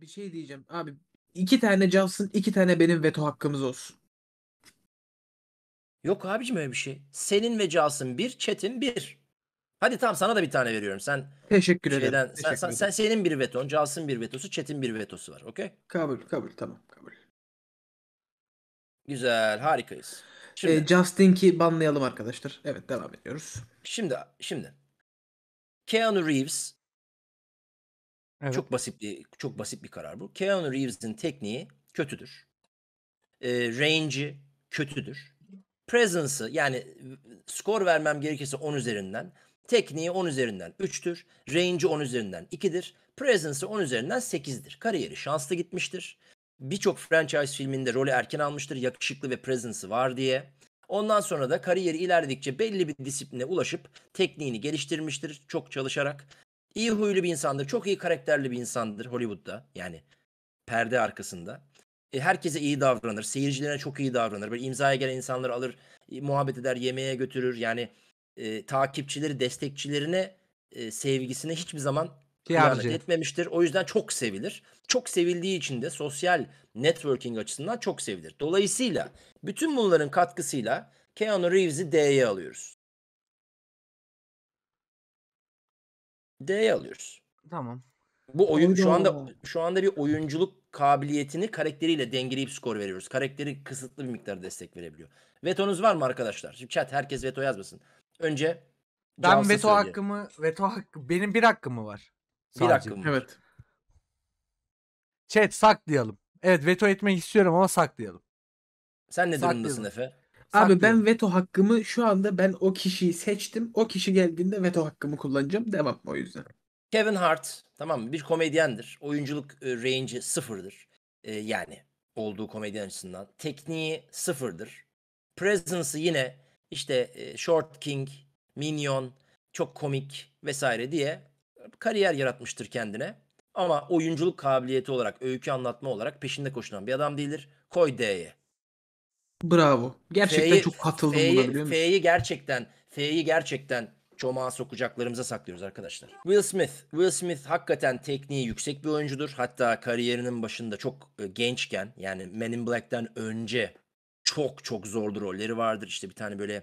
bir şey diyeceğim. Abi iki tane Jaws'ın iki tane benim veto hakkımız olsun. Yok abicim öyle bir şey. Senin ve Jaws'ın bir, Çetin bir. Hadi tamam sana da bir tane veriyorum. Sen Teşekkür ederim. Şeyden, Teşekkür sen, sen, sen, senin bir veton, Jaws'ın bir vetosu, Çetin bir vetosu var. Okey? Kabul, kabul. Tamam, kabul. Güzel, harikayız. Ee, şimdi, e, Justin ki banlayalım arkadaşlar. Evet, devam ediyoruz. Şimdi, şimdi. Keanu Reeves Evet. Çok basit bir çok basit bir karar bu. Keanu Reeves'in tekniği kötüdür. E, range'i kötüdür. Presence'ı yani skor vermem gerekirse 10 üzerinden. Tekniği 10 üzerinden 3'tür. Range'i 10 üzerinden 2'dir. Presence'ı 10 üzerinden 8'dir. Kariyeri şanslı gitmiştir. Birçok franchise filminde rolü erken almıştır. Yakışıklı ve presence'ı var diye. Ondan sonra da kariyeri ilerledikçe belli bir disipline ulaşıp tekniğini geliştirmiştir çok çalışarak. İyi huylu bir insandır. Çok iyi karakterli bir insandır Hollywood'da. Yani perde arkasında. E, herkese iyi davranır. Seyircilerine çok iyi davranır. Böyle imzaya gelen insanları alır, e, muhabbet eder, yemeğe götürür. Yani e, takipçileri, destekçilerine e, sevgisine hiçbir zaman kıyamet etmemiştir. O yüzden çok sevilir. Çok sevildiği için de sosyal networking açısından çok sevilir. Dolayısıyla bütün bunların katkısıyla Keanu Reeves'i D'ye alıyoruz. D'ye alıyoruz. Tamam. Bu oyun şu anda şu anda bir oyunculuk kabiliyetini karakteriyle dengeleyip skor veriyoruz. Karakteri kısıtlı bir miktar destek verebiliyor. Vetonuz var mı arkadaşlar? Şimdi chat herkes veto yazmasın. Önce ben veto söyleyeyim. hakkımı veto hakkı benim bir hakkım mı var? Sadece. Bir hakkım var. Evet. Chat saklayalım. Evet veto etmek istiyorum ama saklayalım. Sen ne durumdasın Efe? Abi Farklı. ben veto hakkımı şu anda ben o kişiyi seçtim. O kişi geldiğinde veto hakkımı kullanacağım. Devam o yüzden. Kevin Hart tamam mı? Bir komedyendir. Oyunculuk e, range'i sıfırdır. E, yani olduğu komedyen açısından. Tekniği sıfırdır. Presence'ı yine işte e, Short King, Minion, çok komik vesaire diye kariyer yaratmıştır kendine. Ama oyunculuk kabiliyeti olarak, öykü anlatma olarak peşinde koşulan bir adam değildir. Koy D'ye. Bravo. Gerçekten F'yi, çok katıldım F'yi, buna biliyor musun? F'yi gerçekten F'yi gerçekten çomağa sokacaklarımıza saklıyoruz arkadaşlar. Will Smith. Will Smith hakikaten tekniği yüksek bir oyuncudur. Hatta kariyerinin başında çok e, gençken yani Men in Black'ten önce çok çok zordur rolleri vardır. İşte bir tane böyle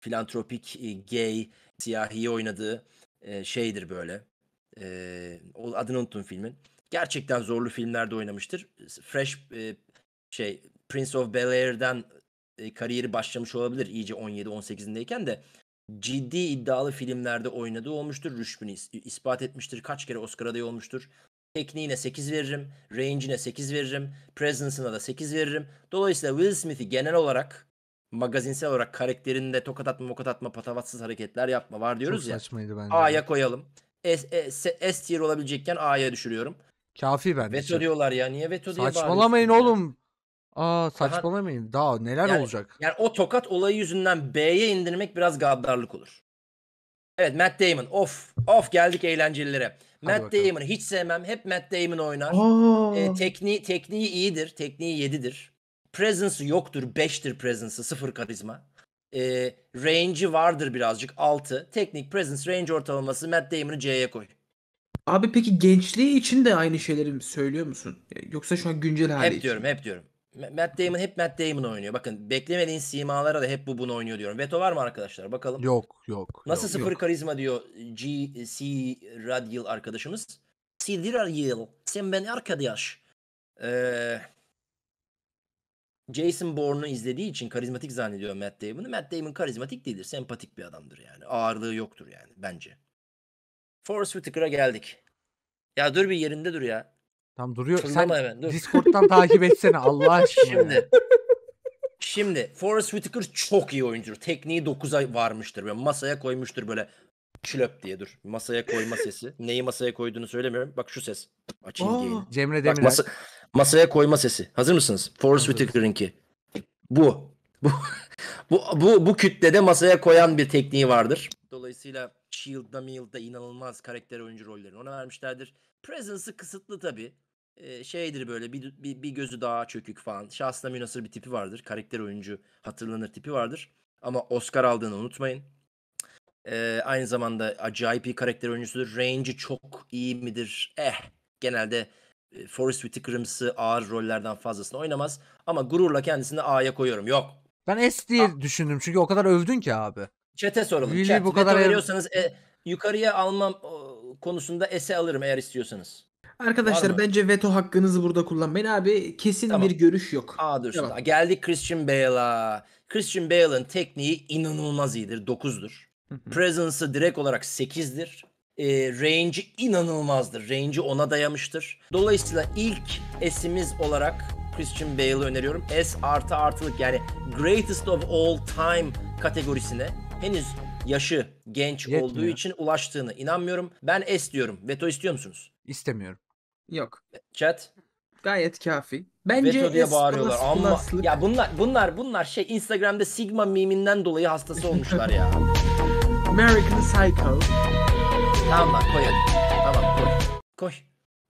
filantropik e, gay siyahiyi oynadığı e, şeydir böyle. Adını unuttum filmin. Gerçekten zorlu filmlerde oynamıştır. Fresh şey Prince of Bel Air'den e, kariyeri başlamış olabilir iyice 17-18'indeyken de ciddi iddialı filmlerde oynadığı olmuştur. Rüştünü ispat etmiştir. Kaç kere Oscar adayı olmuştur. Tekniğine 8 veririm. Range'ine 8 veririm. Presence'ına da 8 veririm. Dolayısıyla Will Smith'i genel olarak magazinsel olarak karakterinde tokat atma mokat atma patavatsız hareketler yapma var diyoruz Çok ya. saçmaydı bence. A'ya koyalım. S, S, S tier olabilecekken A'ya düşürüyorum. Kafi bence. Veto diyorlar ya. Niye veto diye Saçmalamayın oğlum. Aa saçmalamayın. Daha neler yani, olacak? yani o tokat olayı yüzünden B'ye indirmek biraz gaddarlık olur. Evet Matt Damon. Of. Of geldik eğlencelilere. Hadi Matt bakalım. Damon hiç sevmem. Hep Matt Damon oynar. E, tekniği, tekniği iyidir. Tekniği yedidir. Presence yoktur. 5'tir presence'ı. sıfır karizma. E, range'i vardır birazcık. altı. Teknik, presence, range ortalaması Matt Damon'ı C'ye koy. Abi peki gençliği için de aynı şeyleri söylüyor musun? Yoksa şu an güncel hali Hep için. diyorum, hep diyorum. Matt Damon hep Matt Damon oynuyor. Bakın beklemediğin simalara da hep bu bunu oynuyor diyorum. Veto var mı arkadaşlar? Bakalım. Yok yok. Nasıl yok, sıfır yok. karizma diyor G, C Radial arkadaşımız. C Radial. Sen ben arkadaş. Ee, Jason Bourne'u izlediği için karizmatik zannediyor Matt Damon'ı. Matt Damon karizmatik değildir. Sempatik bir adamdır yani. Ağırlığı yoktur yani bence. Forrest Whitaker'a geldik. Ya dur bir yerinde dur ya. Tam duruyor. Fırlama Sen hemen, dur. Discord'dan takip etsene Allah aşkına. Şimdi. Şimdi Forrest Whitaker çok iyi oyuncudur. Tekniği 9'a varmıştır. Böyle masaya koymuştur böyle çilöp diye dur. Masaya koyma sesi. Neyi masaya koyduğunu söylemiyorum. Bak şu ses. Açın diye. Cemre Bak, masa- masaya koyma sesi. Hazır mısınız? Forrest Hazırız. Whitaker'ınki. Bu. Bu, bu, bu, bu kütlede masaya koyan bir tekniği vardır. Dolayısıyla Shield'da Mield'da inanılmaz karakter oyuncu rollerini ona vermişlerdir. Presence'ı kısıtlı tabii şeydir böyle bir, bir, bir gözü daha çökük falan. Şahsına münasır bir tipi vardır. Karakter oyuncu hatırlanır tipi vardır. Ama Oscar aldığını unutmayın. E, aynı zamanda acayip bir karakter oyuncusudur. Range'i çok iyi midir? Eh. Genelde e, Forrest Whitaker'ımsı ağır rollerden fazlasını oynamaz. Ama gururla kendisini A'ya koyuyorum. Yok. Ben S diye A. Ah. düşündüm. Çünkü o kadar övdün ki abi. Çete soralım. Really Chat. bu kadar veriyorsanız e, yukarıya almam konusunda S'e alırım eğer istiyorsanız. Arkadaşlar bence veto hakkınızı burada kullanmayın abi. Kesin Tamam. bir görüş yok. Aa dur Devam. Geldik Christian Bale'a. Christian Bale'ın tekniği inanılmaz iyidir. 9'dur. Presence'ı direkt olarak 8'dir. E, ee, range'i inanılmazdır. Range'i ona dayamıştır. Dolayısıyla ilk esimiz olarak Christian Bale'ı öneriyorum. S artı artılık yani Greatest of All Time kategorisine henüz yaşı genç Yetmiyor. olduğu için ulaştığını inanmıyorum. Ben S diyorum. Veto istiyor musunuz? İstemiyorum. Yok. Chat. Gayet kafi. Bence Veto diye bağırıyorlar. Ama ya bunlar bunlar bunlar şey Instagram'da Sigma miminden dolayı hastası olmuşlar ya. American Psycho. Tamam lan koy Tamam koy. Koy.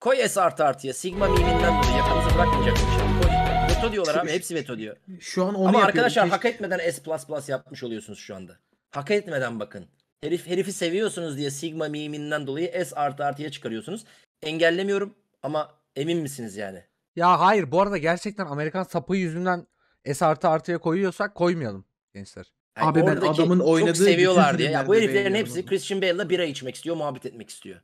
Koy S artı artıya. Sigma miminden dolayı yakamızı bırakmayacak inşallah. Şey. Koy. Veto diyorlar abi. Hepsi veto diyor. Şu an onu Ama arkadaşlar hak etmeden S++ yapmış oluyorsunuz şu anda. Hak etmeden bakın. Herif, herifi seviyorsunuz diye Sigma miminden dolayı S artı artıya çıkarıyorsunuz. Engellemiyorum. Ama emin misiniz yani? Ya hayır bu arada gerçekten Amerikan sapı yüzünden S artı artıya koyuyorsak koymayalım gençler. Yani Abi ben adamın oynadığı çok seviyorlar diye. Ya bu heriflerin hepsi Christian Bale'la bira içmek istiyor, muhabbet etmek istiyor.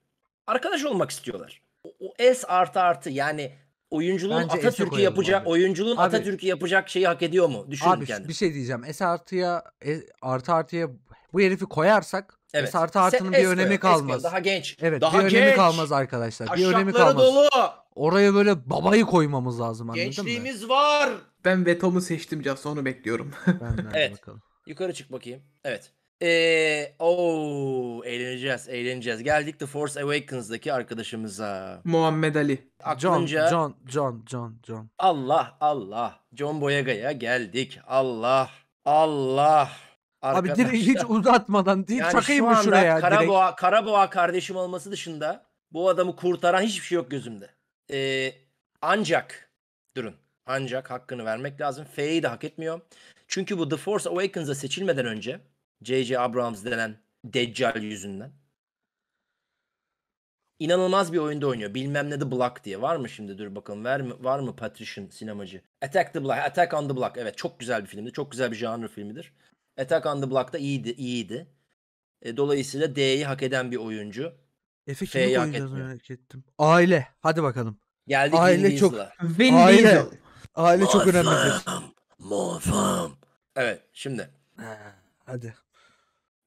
Arkadaş olmak istiyorlar. O, o S artı artı yani oyunculuğun Bence Atatürk'ü yapacak, abi. oyunculuğun abi, Atatürk'ü yapacak şeyi hak ediyor mu? Düşünün abi, kendim. bir şey diyeceğim. S artıya artı artıya bu herifi koyarsak Evet. Esart Artı'nın bir önemi kalmaz. Eskiyor, daha genç. Evet daha bir genç. önemi kalmaz arkadaşlar. Aşakları bir önemi kalmaz. dolu. Oraya böyle babayı koymamız lazım anladın Gençliğimiz mı? var. Ben Vetom'u seçtim Just onu bekliyorum. ben evet. bakalım. Yukarı çık bakayım. Evet. Ee, oh, eğleneceğiz, eğleneceğiz. Geldik The Force Awakens'daki arkadaşımıza. Muhammed Ali. Aklınca... John, John, John, John, John. Allah, Allah. John Boyega'ya geldik. Allah, Allah. Abi direkt hiç uzatmadan değil Yani çakayım şu mı anda şuraya direkt. Karaboğa, Karaboğa kardeşim olması dışında bu adamı kurtaran hiçbir şey yok gözümde. Ee, ancak durun. Ancak hakkını vermek lazım. F'yi de hak etmiyor. Çünkü bu The Force Awakens'a seçilmeden önce J.J. Abrams denen Deccal yüzünden inanılmaz bir oyunda oynuyor. Bilmem ne The Block diye. Var mı şimdi? Dur bakalım. ver mi var mı Patrician sinemacı? Attack the Block. Attack on the Block. Evet çok güzel bir filmdi Çok güzel bir genre filmidir. Attack on the Block'ta iyiydi. iyiydi. E, dolayısıyla D'yi hak eden bir oyuncu. Efe kimi hak merak ettim. Aile. Hadi bakalım. Geldik aile çok Vin aile, Aile çok önemli. Mofam. Evet şimdi. Hadi.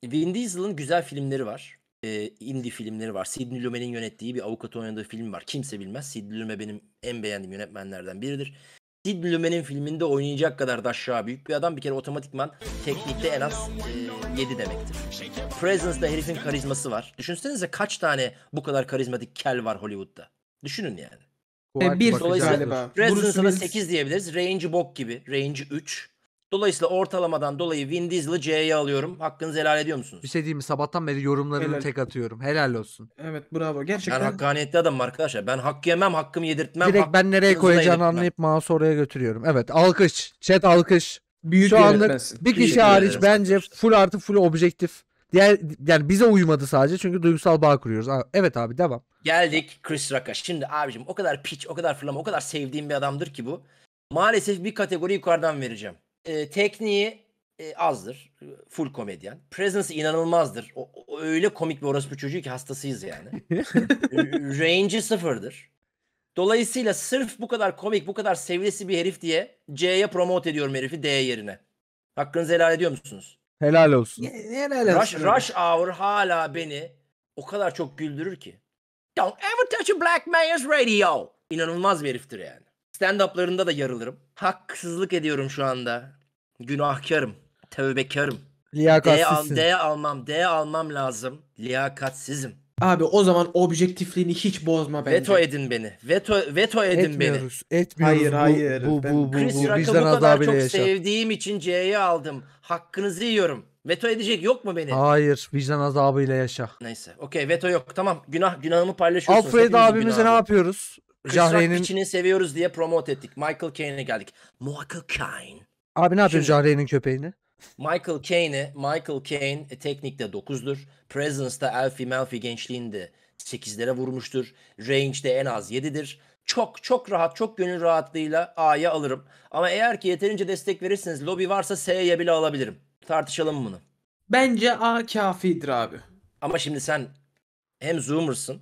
Vin Diesel'ın güzel filmleri var. E, indie filmleri var. Sidney Lumet'in yönettiği bir avukat oynadığı film var. Kimse bilmez. Sidney Lumet benim en beğendiğim yönetmenlerden biridir. Sid Lumet'in filminde oynayacak kadar da aşağı büyük bir adam bir kere otomatikman teknikte en az e, 7 demektir. Presence'da herifin karizması var. Düşünsenize kaç tane bu kadar karizmatik kel var Hollywood'da. Düşünün yani. E, bir. Dolayısıyla Presence'a da 8 diyebiliriz. Range bok gibi. Range 3. Dolayısıyla ortalamadan dolayı Vin Diesel'ı C'ye alıyorum. Hakkınızı helal ediyor musunuz? Bir şey diyeyim mi? Sabahtan beri yorumlarını Helal. tek atıyorum. Helal olsun. Evet bravo. Ben Gerçekten hakkaniyetli adamım arkadaşlar. Ben hak yemem, hakkımı yedirtmem. Direkt ben nereye hakkınızı koyacağını anlayıp mouse'u oraya götürüyorum. Evet alkış. Chat alkış. büyük Şu anlık bir kişi yönetmen. hariç bence full artı full objektif. Diğer yani bize uymadı sadece çünkü duygusal bağ kuruyoruz. Evet abi devam. Geldik Chris Rock'a. Şimdi abicim o kadar piç, o kadar fırlama, o kadar sevdiğim bir adamdır ki bu. Maalesef bir kategori yukarıdan vereceğim e, tekniği e, azdır. Full komedyen. Presence inanılmazdır. O, o öyle komik bir orospu çocuğu ki hastasıyız yani. Range'i sıfırdır. Dolayısıyla sırf bu kadar komik, bu kadar seviyesi bir herif diye C'ye promote ediyorum herifi D yerine. Hakkınızı helal ediyor musunuz? Helal olsun. Helal olsun. Rush, Rush Hour hala beni o kadar çok güldürür ki. Don't ever touch a black man's radio. İnanılmaz bir heriftir yani stand-up'larında da yarılırım. Haksızlık ediyorum şu anda. Günahkarım. Tövbekarım. Liyakatsizsin. D, D almam. D almam lazım. Liyakatsizim. Abi o zaman objektifliğini hiç bozma bence. Veto edin beni. Veto veto edin etmiyoruz, beni. Etmiyoruz. Hayır bu, hayır. Bu bu ben... bu, bu, Chris bu bizden az daha çok sevdiğim için C'yi aldım. Hakkınızı yiyorum. Veto edecek yok mu beni? Hayır. Vicdan azabıyla yaşa. Neyse. Okey veto yok. Tamam. Günah günahımı paylaşıyorsun. Alfred Hepimiz abimize ne yapıyoruz? Cahreyn'in... Pitch'ini seviyoruz diye promote ettik. Michael Caine'e geldik. Michael Caine. Abi ne yapıyorsun Cahreyn'in köpeğini? Michael Caine'i, Michael Caine e, teknikte 9'dur. Presence'da Alfie Malfi gençliğinde 8'lere vurmuştur. Range'de en az 7'dir. Çok çok rahat, çok gönül rahatlığıyla A'ya alırım. Ama eğer ki yeterince destek verirseniz lobi varsa S'ye bile alabilirim. Tartışalım bunu. Bence A kafidir abi. Ama şimdi sen hem Zoomer'sın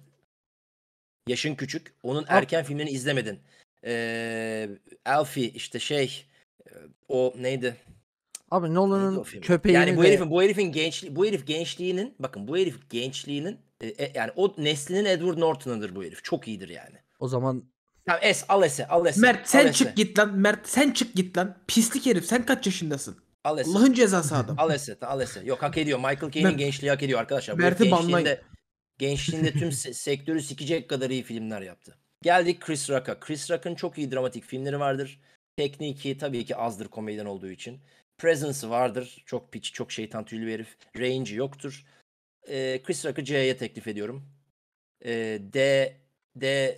Yaşın küçük. Onun erken filmlerini izlemedin. Ee, Alfie işte şey e, o neydi? Abi Nolan'ın köpeği yani bu de... bu herifin gençliği, bu herif gençliğinin bakın bu herif gençliğinin e, e, yani o neslinin Edward Norton'ıdır bu herif. Çok iyidir yani. O zaman Tamam es al ese al ese. Mert sen çık ese. git lan. Mert sen çık git lan. Pislik herif sen kaç yaşındasın? Al ese. Allah'ın cezası adam. al ese al ese. Yok hak ediyor. Michael Caine'in gençliği hak ediyor arkadaşlar. Mert'i banlayın. Gençliğinde tüm sektörü sikecek kadar iyi filmler yaptı. Geldik Chris Rock'a. Chris Rock'ın çok iyi dramatik filmleri vardır. Tekniki tabii ki azdır komediden olduğu için. Presence vardır. Çok piç, çok şeytan tüylü bir herif. Range yoktur. Ee, Chris Rock'ı C'ye teklif ediyorum. Ee, D, D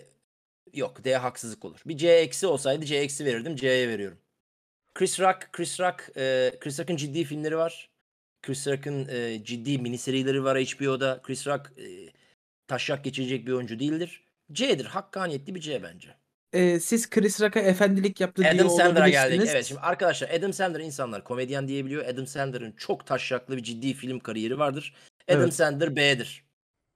yok. D haksızlık olur. Bir C eksi olsaydı C eksi verirdim. C'ye veriyorum. Chris Rock, Chris Rock, e, Chris Rock'ın ciddi filmleri var. Chris Rock'ın e, ciddi miniserileri serileri var HBO'da. Chris Rock e, taşak geçecek bir oyuncu değildir. C'dir. Hakkaniyetli bir C bence. Ee, siz Chris Rock'a efendilik yaptı Adam diye Sandler'a geldik. Evet şimdi arkadaşlar Adam Sandler insanlar komedyen diyebiliyor. Adam Sandler'ın çok taşraklı bir ciddi film kariyeri vardır. Adam evet. Sandler B'dir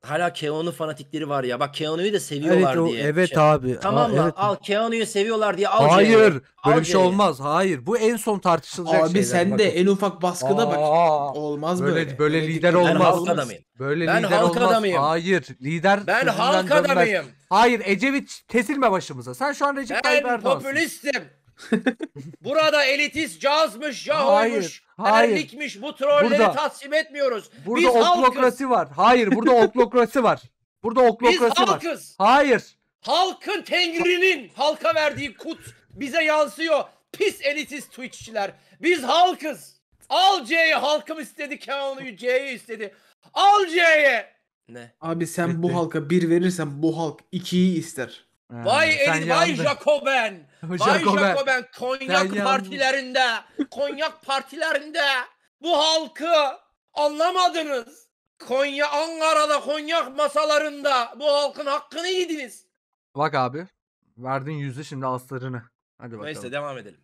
hala Keanu fanatikleri var ya. Bak Keanu'yu da seviyorlar evet, o, diye. Evet şey. abi. Tamam Aa, lan evet. al Keanu'yu seviyorlar diye al Hayır. C'yi. Böyle bir şey olmaz. Hayır. Bu en son tartışılacak abi, şeyler. Abi sen de en ufak baskıda Aa, bak. Olmaz böyle. Böyle, böyle evet, lider olmaz. Ben halk adamıyım. Böyle ben lider halk olmaz. adamıyım. Hayır. Lider Ben halk dönmez. adamıyım. Hayır Ecevit kesilme başımıza. Sen şu an Recep Tayyip Erdoğan'sın. Ben popülistim. Burada elitist cazmış, yahoymuş, hayır. erlikmiş bu trolleri Burada- tasvip etmiyoruz. Burada Biz halkız. oklokrasi var. Hayır burada oklokrasi var. Burada Biz oklokrasi var. halkız. Hayır. Halkın tengrinin halka verdiği kut bize yansıyor. Pis elitist Twitch'çiler. Biz halkız. Al C'yi halkım istedi Keanu'yu C'yi istedi. Al C'yi. Ne? Abi sen bu halka bir verirsen bu halk ikiyi ister. Ha, Vay sen vay Jacoben. Bay Jacoben, Jacoben Konyak ben partilerinde, Konyak partilerinde bu halkı anlamadınız. Konya, Ankara'da Konyak masalarında bu halkın hakkını yediniz. Bak abi, verdin yüzü şimdi aslarını. Hadi bakalım. Neyse devam edelim.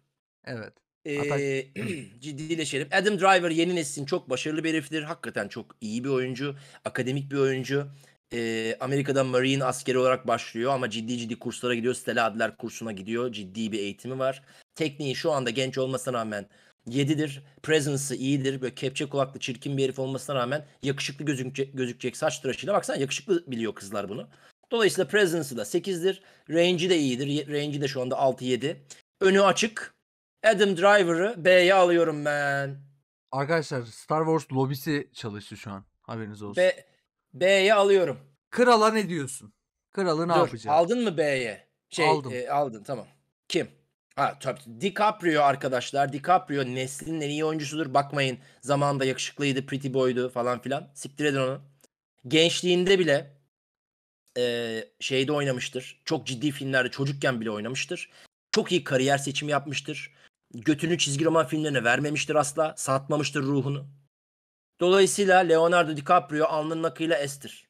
Evet. Ee, ciddileşelim. Adam Driver yeni neslin çok başarılı bir heriftir. Hakikaten çok iyi bir oyuncu. Akademik bir oyuncu e, Amerika'da Marine askeri olarak başlıyor ama ciddi ciddi kurslara gidiyor. Stella Adler kursuna gidiyor. Ciddi bir eğitimi var. Tekniği şu anda genç olmasına rağmen 7'dir. Presence'ı iyidir. Böyle kepçe kulaklı çirkin bir herif olmasına rağmen yakışıklı gözükecek, gözükecek saç tıraşıyla. Baksana yakışıklı biliyor kızlar bunu. Dolayısıyla presence'ı da 8'dir. Range'i de iyidir. Range'i de şu anda 6-7. Önü açık. Adam Driver'ı B'ye alıyorum ben. Arkadaşlar Star Wars lobisi çalıştı şu an. Haberiniz olsun. Ve B'ye alıyorum. Krala ne diyorsun? Kralı ne Dur, yapacak? Aldın mı B'ye? Şey, Aldım. E, aldın tamam. Kim? Ha tabii DiCaprio arkadaşlar. DiCaprio neslinin en iyi oyuncusudur. Bakmayın zamanında yakışıklıydı, pretty boydu falan filan. Siktir edin onu. Gençliğinde bile e, şeyde oynamıştır. Çok ciddi filmlerde çocukken bile oynamıştır. Çok iyi kariyer seçimi yapmıştır. Götünü çizgi roman filmlerine vermemiştir asla. Satmamıştır ruhunu. Dolayısıyla Leonardo DiCaprio alnının akıyla estir.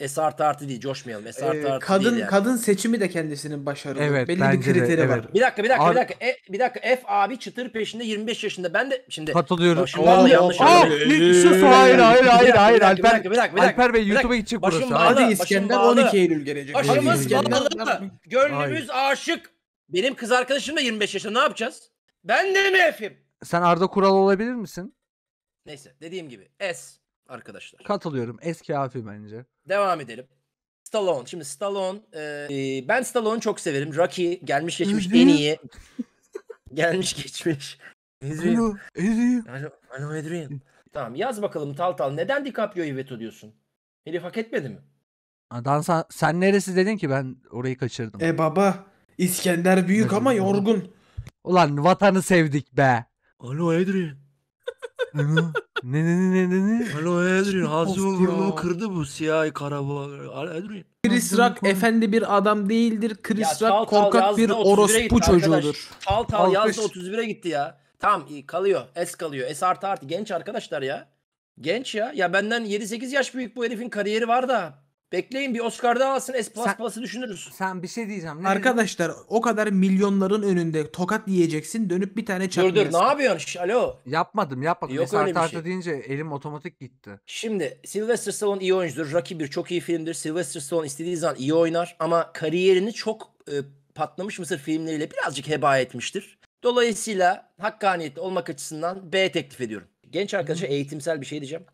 Es artı artı değil coşmayalım. Es ee, artı ee, artı kadın, değil yani. Kadın seçimi de kendisinin başarılı. Evet, Belli bir kriteri de, evet. Bir dakika bir dakika Ar- bir dakika. E, bir dakika F abi çıtır peşinde 25 yaşında. Ben de şimdi katılıyorum. Başımdan mı yanlış anladım? Hayır hayır hayır hayır Alper. Alper, Alper, Alper, Alper Bey YouTube'a gidecek burası. Başım bağlı. Hadi İskender 12 Eylül gelecek. Başımız bağlı. Gönlümüz aşık. Benim kız arkadaşım da 25 yaşında ne yapacağız? Ben de mi F'im? Sen Arda Kural olabilir misin? Neyse dediğim gibi S arkadaşlar. Katılıyorum. S kafi bence. Devam edelim. Stallone. Şimdi Stallone e, e ben Stallone'u çok severim. Rocky gelmiş geçmiş en iyi. gelmiş geçmiş. Adrian. Adrian. Alo, Adrian. Tamam yaz bakalım Tal Tal. Neden DiCaprio'yu veto diyorsun? Herif hak etmedi mi? Adam sen, sen neresi dedin ki ben orayı kaçırdım. E baba İskender büyük ama yorgun. Ulan vatanı sevdik be. Alo Adrian ne ne ne ne ne? ne? Alo Edrin, Hazım'ın burnunu kırdı bu siyah karabağ. Alo Edrin. Chris Rock efendi bir adam değildir. Chris ya, Rock korkak bir orospu çocuğudur. Tal tal yazdı 31'e gitti ya. Tam kalıyor. S kalıyor. S artı artı. Genç arkadaşlar ya. Genç ya. Ya benden 7-8 yaş büyük bu herifin kariyeri var da Bekleyin bir Oscar daha alsın S pası düşünürüz. Sen bir şey diyeceğim. Ne Arkadaşlar dedin? o kadar milyonların önünde tokat yiyeceksin dönüp bir tane çakma Dur dur ne yapıyorsun? Şş, alo. Yapmadım yapmadım. Yok Mesela öyle bir şey. deyince elim otomatik gitti. Şimdi Sylvester Stallone iyi oyuncudur. Rocky bir çok iyi filmdir. Sylvester Stallone istediği zaman iyi oynar ama kariyerini çok e, patlamış Mısır filmleriyle birazcık heba etmiştir. Dolayısıyla hakkaniyetli olmak açısından B teklif ediyorum. Genç arkadaşa eğitimsel bir şey diyeceğim.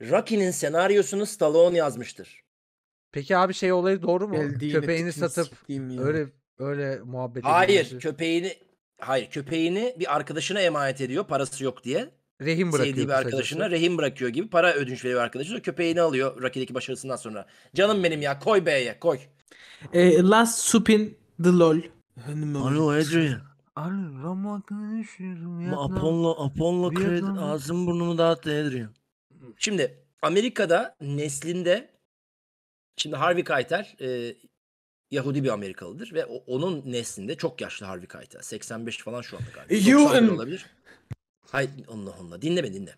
Rocky'nin senaryosunu Stallone yazmıştır. Peki abi şey olayı doğru mu? Geldiğini köpeğini satıp öyle öyle muhabbet Hayır, edilmesi. köpeğini hayır, köpeğini bir arkadaşına emanet ediyor parası yok diye. Rehim bırakıyor. Sevdiği bir arkadaşına kısacası. rehin bırakıyor gibi para ödünç veriyor arkadaşına. Köpeğini alıyor Rocky'deki başarısından sonra. Canım benim ya koy B'ye koy. E, last Supin The LOL. Alo Adrian. Alo Ramo hakkında ne düşünüyorsun? Vietnam, Aponla, Aponla kredi ağzım burnumu dağıttı Adrian. Şimdi Amerika'da neslinde şimdi Harvey Keitel e, Yahudi bir Amerikalıdır ve o, onun neslinde çok yaşlı Harvey Keitel. 85 falan şu anda galiba. You and... olabilir. Hayır onunla onunla dinle beni dinle.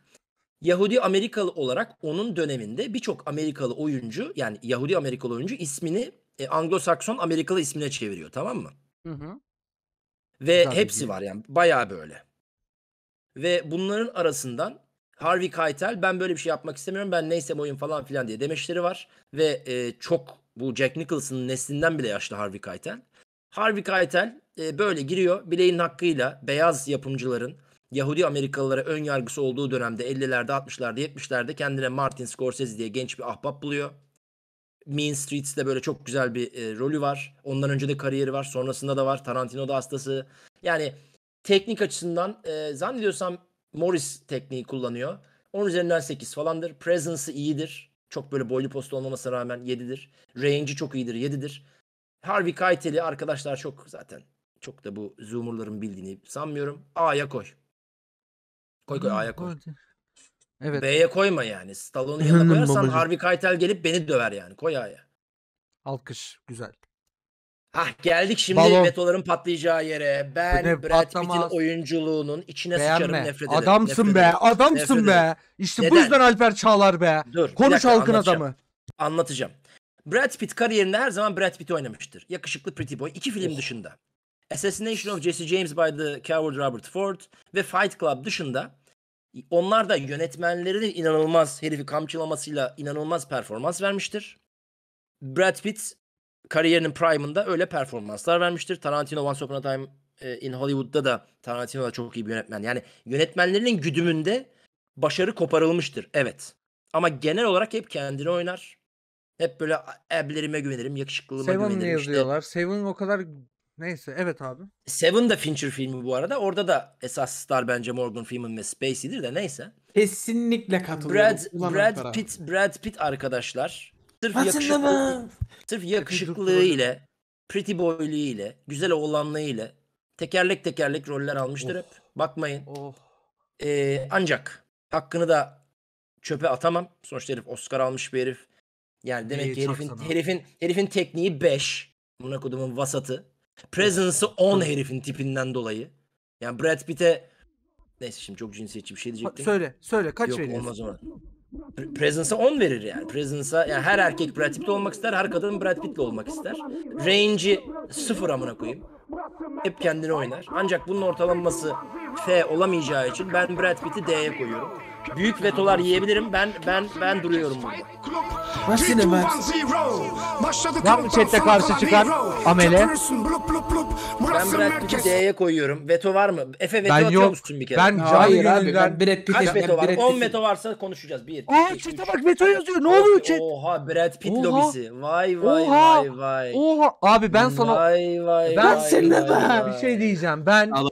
Yahudi Amerikalı olarak onun döneminde birçok Amerikalı oyuncu yani Yahudi Amerikalı oyuncu ismini e, Anglo-Sakson Amerikalı ismine çeviriyor tamam mı? Hı hı. Ve Tabii hepsi değil. var yani bayağı böyle. Ve bunların arasından Harvey Keitel ben böyle bir şey yapmak istemiyorum ben neyse oyun falan filan diye demeçleri var. Ve e, çok bu Jack Nicholson'ın neslinden bile yaşlı Harvey Keitel. Harvey Keitel e, böyle giriyor bileğin hakkıyla beyaz yapımcıların Yahudi Amerikalılara ön yargısı olduğu dönemde 50'lerde 60'larda 70'lerde kendine Martin Scorsese diye genç bir ahbap buluyor. Mean Streets'te böyle çok güzel bir e, rolü var. Ondan önce de kariyeri var. Sonrasında da var. Tarantino'da hastası. Yani teknik açısından e, zannediyorsam Morris tekniği kullanıyor. 10 üzerinden 8 falandır. Presence'ı iyidir. Çok böyle boylu postu olmamasına rağmen 7'dir. Range'i çok iyidir 7'dir. Harvey Keitel'i arkadaşlar çok zaten çok da bu Zoomer'ların bildiğini sanmıyorum. A'ya koy. Koy koy hmm, A'ya koy. Evet. B'ye koyma yani. Stallone'un yanına koyarsan Harvey Keitel gelip beni döver yani. Koy A'ya. Alkış. Güzel. Hah geldik şimdi Balon. vetoların patlayacağı yere. Ben ne, Brad Pitt'in oyunculuğunun içine Beğenme. sıçarım nefret Adamsın nefret be. Adamsın Nefret ederim. be. İşte bu yüzden Alper Çağlar be. Dur, Konuş dakika, halkın adamı. Anlatacağım. Brad Pitt kariyerinde her zaman Brad Pitt oynamıştır. Yakışıklı Pretty Boy. iki film dışında. Assassination of Jesse James by the Coward Robert Ford ve Fight Club dışında onlar da yönetmenlerinin inanılmaz herifi kamçılamasıyla inanılmaz performans vermiştir. Brad Pitt kariyerinin prime'ında öyle performanslar vermiştir. Tarantino Once Upon a Time e, in Hollywood'da da Tarantino da çok iyi bir yönetmen. Yani yönetmenlerinin güdümünde başarı koparılmıştır. Evet. Ama genel olarak hep kendini oynar. Hep böyle eblerime güvenirim, yakışıklılığıma Seven güvenirim. Seven'ı yazıyorlar. İşte. Seven o kadar neyse evet abi. Seven de Fincher filmi bu arada. Orada da esas star bence Morgan Freeman ve Spacey'dir de neyse. Kesinlikle katılıyorum. Brad, Brad Pitt, Brad Pitt arkadaşlar Sırf yakışıklı, yakışıklığı ile, pretty boyluğu ile, güzel oğlanlığı ile tekerlek tekerlek roller almıştır hep. Bakmayın. Of. Oh. Ee, ancak hakkını da çöpe atamam. Sonuçta herif Oscar almış bir herif. Yani demek İyi, ki herifin, herifin, herifin tekniği 5. Buna kodumun vasatı. Presence'ı 10 herifin tipinden dolayı. Yani Brad Pitt'e neyse şimdi çok cinsiyetçi bir şey diyecektim. söyle söyle kaç Yok, veriyorsun? Olmaz ona. Presence'a 10 verir yani. Presence'a yani her erkek Brad Pitt'le olmak ister, her kadın Brad Pitt'le olmak ister. Range'i sıfır amına koyayım. Hep kendini oynar. Ancak bunun ortalaması F olamayacağı için ben Brad Pitt'i D'ye koyuyorum büyük vetolar yiyebilirim. Ben ben ben duruyorum burada. Nasıl hemen? Yap mı chatte karşı çıkar amele? Ben Brad Pitt'i D'ye koyuyorum. Veto var mı? Efe veto ben atıyor yok. musun bir kere? Ben Hayır abi ben Brad Pitt'e Kaç veto var? 10 veto varsa konuşacağız. 1, 2, 3, Aa chat'e bak veto yazıyor. Ne oluyor chat? Oha Brad Pitt Oha. lobisi. Vay vay Oha. vay vay. Oha abi ben sana vay, vay, ben vay, seninle ben bir şey diyeceğim. Ben vay,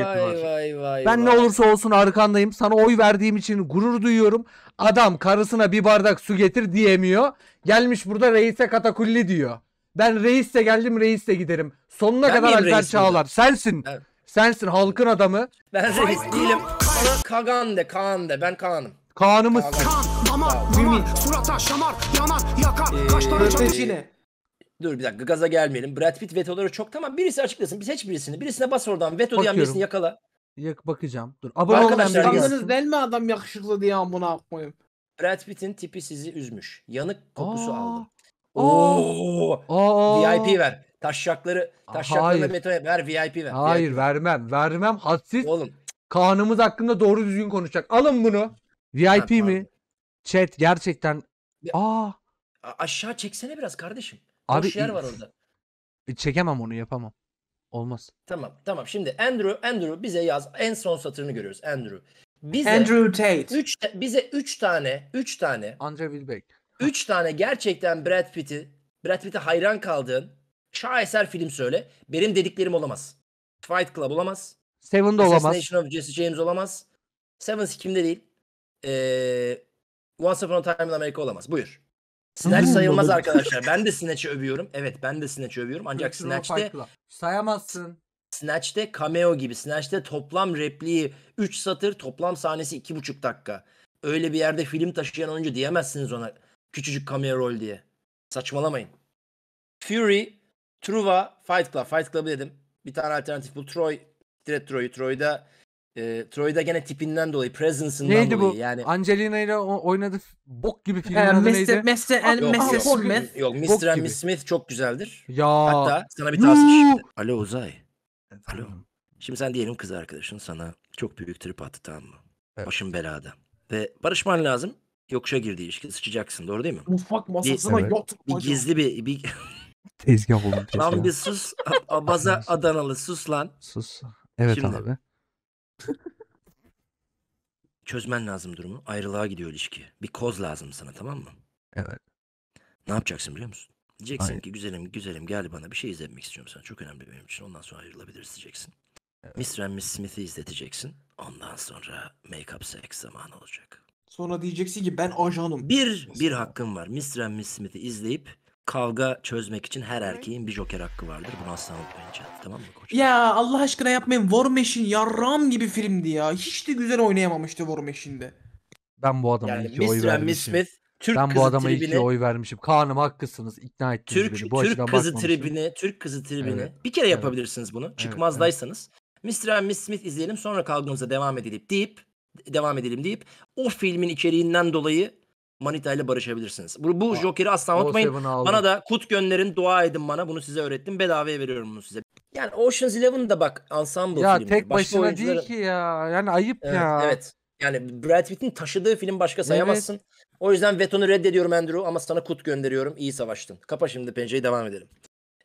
vay, vay, vay, ben ne olursa olsun arkandayım. Sana oy verdim verdiğim için gurur duyuyorum. Adam karısına bir bardak su getir diyemiyor. Gelmiş burada reise katakulli diyor. Ben reisle geldim reisle giderim. Sonuna ben kadar Alper Çağlar. Sensin. Ben... Sensin halkın adamı. Ben reis değilim. Kagan de Kaan de ben Kaan'ım. Kaan'ımız. Kaan, ee, Dur bir dakika gaza gelmeyelim. Brad Pitt vetoları çok tamam. Birisi açıklasın. Biz hiç birisini Birisine bas oradan. Veto Bakıyorum. diyen birisini yakala. Yak bakacağım. Dur. Abone olmayan Arkadaşlar, biri gelsin. mi adam yakışıklı diye amına koyayım. Brad Pitt'in tipi sizi üzmüş. Yanık kokusu Aa. aldım. Aa. Oo. Aa. VIP ver. Taşşakları taşşaklarına hayır. metroya ver VIP ver. Hayır VIP. vermem. Vermem. Hadsiz. Oğlum. Kanımız hakkında doğru düzgün konuşacak. Alın bunu. VIP Ha, mi? pardon. Chat gerçekten. Aa. a- aşağı çeksene biraz kardeşim. Abi, Boş yer var orada. Çekemem onu yapamam. Olmaz. Tamam tamam. Şimdi Andrew Andrew bize yaz. En son satırını görüyoruz Andrew. Bize Andrew Tate. Üç, bize 3 tane 3 tane Andre Wilbeck. 3 tane gerçekten Brad Pitt'i Brad Pitt'e hayran kaldığın şaheser film söyle. Benim dediklerim olamaz. Fight Club olamaz. Seven de olamaz. Assassination of Jesse James olamaz. Seven kimde değil. Ee, Once Upon a Time in America olamaz. Buyur. Snatch hmm. sayılmaz arkadaşlar. Ben de Snatch'i övüyorum. Evet ben de Snatch'i övüyorum. Ancak Snatch'te sayamazsın. Snatch'te cameo gibi. Snatch'te toplam repliği 3 satır, toplam sahnesi 2,5 dakika. Öyle bir yerde film taşıyan oyuncu diyemezsiniz ona küçücük cameo rol diye. Saçmalamayın. Fury, Truva, Fight Club. Fight Club dedim. Bir tane alternatif bu. Troy, Dead Troy, Troy'da e, Troy'da gene tipinden dolayı, presence'ından neydi dolayı bu? yani. Angelina ile oynadı bok gibi ee, filmin adı neydi? Mr. Mr. and Yok, Mrs. yok. Smith. Yok Mr. and gibi. Smith çok güzeldir. Ya. Hatta sana bir tavsiye şimdi. Alo Uzay. Alo. Şimdi sen diyelim kız arkadaşın sana çok büyük trip attı tamam mı? Evet. Başın belada. Ve barışman lazım. Yokuşa girdi ilişki. Sıçacaksın doğru değil mi? Mutfak masasına Evet. Bir yatırmadım. gizli bir... bir Tezgah buldum. lan bir sus. A- Abaza Adanalı sus lan. Sus. Evet Şimdi- abi. Çözmen lazım durumu. Ayrılığa gidiyor ilişki. Bir koz lazım sana tamam mı? Evet. Ne yapacaksın biliyor musun? Diyeceksin Aynen. ki güzelim güzelim gel bana bir şey izlemek istiyorum sana. Çok önemli benim için. Ondan sonra ayrılabiliriz diyeceksin. Evet. Mr. and Miss Smith'i izleteceksin. Ondan sonra make-up sex zamanı olacak. Sonra diyeceksin ki ben ajanım. Bir bir hakkım var. Miss Ren Miss Smith'i izleyip kavga çözmek için her erkeğin bir joker hakkı vardır. Bunu asla unutmayın chat. Tamam mı koçum? Ya Allah aşkına yapmayın. War Machine yarram gibi filmdi ya. Hiç de güzel oynayamamıştı War Machine'de. Ben bu adama Yani iki oy Mr. and Miss Smith Türk ben bu kızı adama iki oy vermişim. Kaan'ım haklısınız. İkna ettiniz Türk beni. Bu Türk kızı tribini, Türk kızı tribini. Evet. Bir kere yapabilirsiniz bunu. Çıkmazdaysanız. Mr. and Miss Smith izleyelim sonra kavgamıza devam edelim deyip devam edelim deyip o filmin içeriğinden dolayı Manita ile barışabilirsiniz. Bu, bu Joker'i asla unutmayın. Bana da kut gönderin, dua edin bana. Bunu size öğrettim. Bedavaya veriyorum bunu size. Yani Ocean's Eleven da bak ensemble ya filmi. Ya tek başına oyuncuları... değil ki ya. Yani ayıp evet, ya. Evet. Yani Brad Pitt'in taşıdığı film başka sayamazsın. Evet. O yüzden vetonu reddediyorum Andrew ama sana kut gönderiyorum. İyi savaştın. Kapa şimdi pencereyi devam edelim.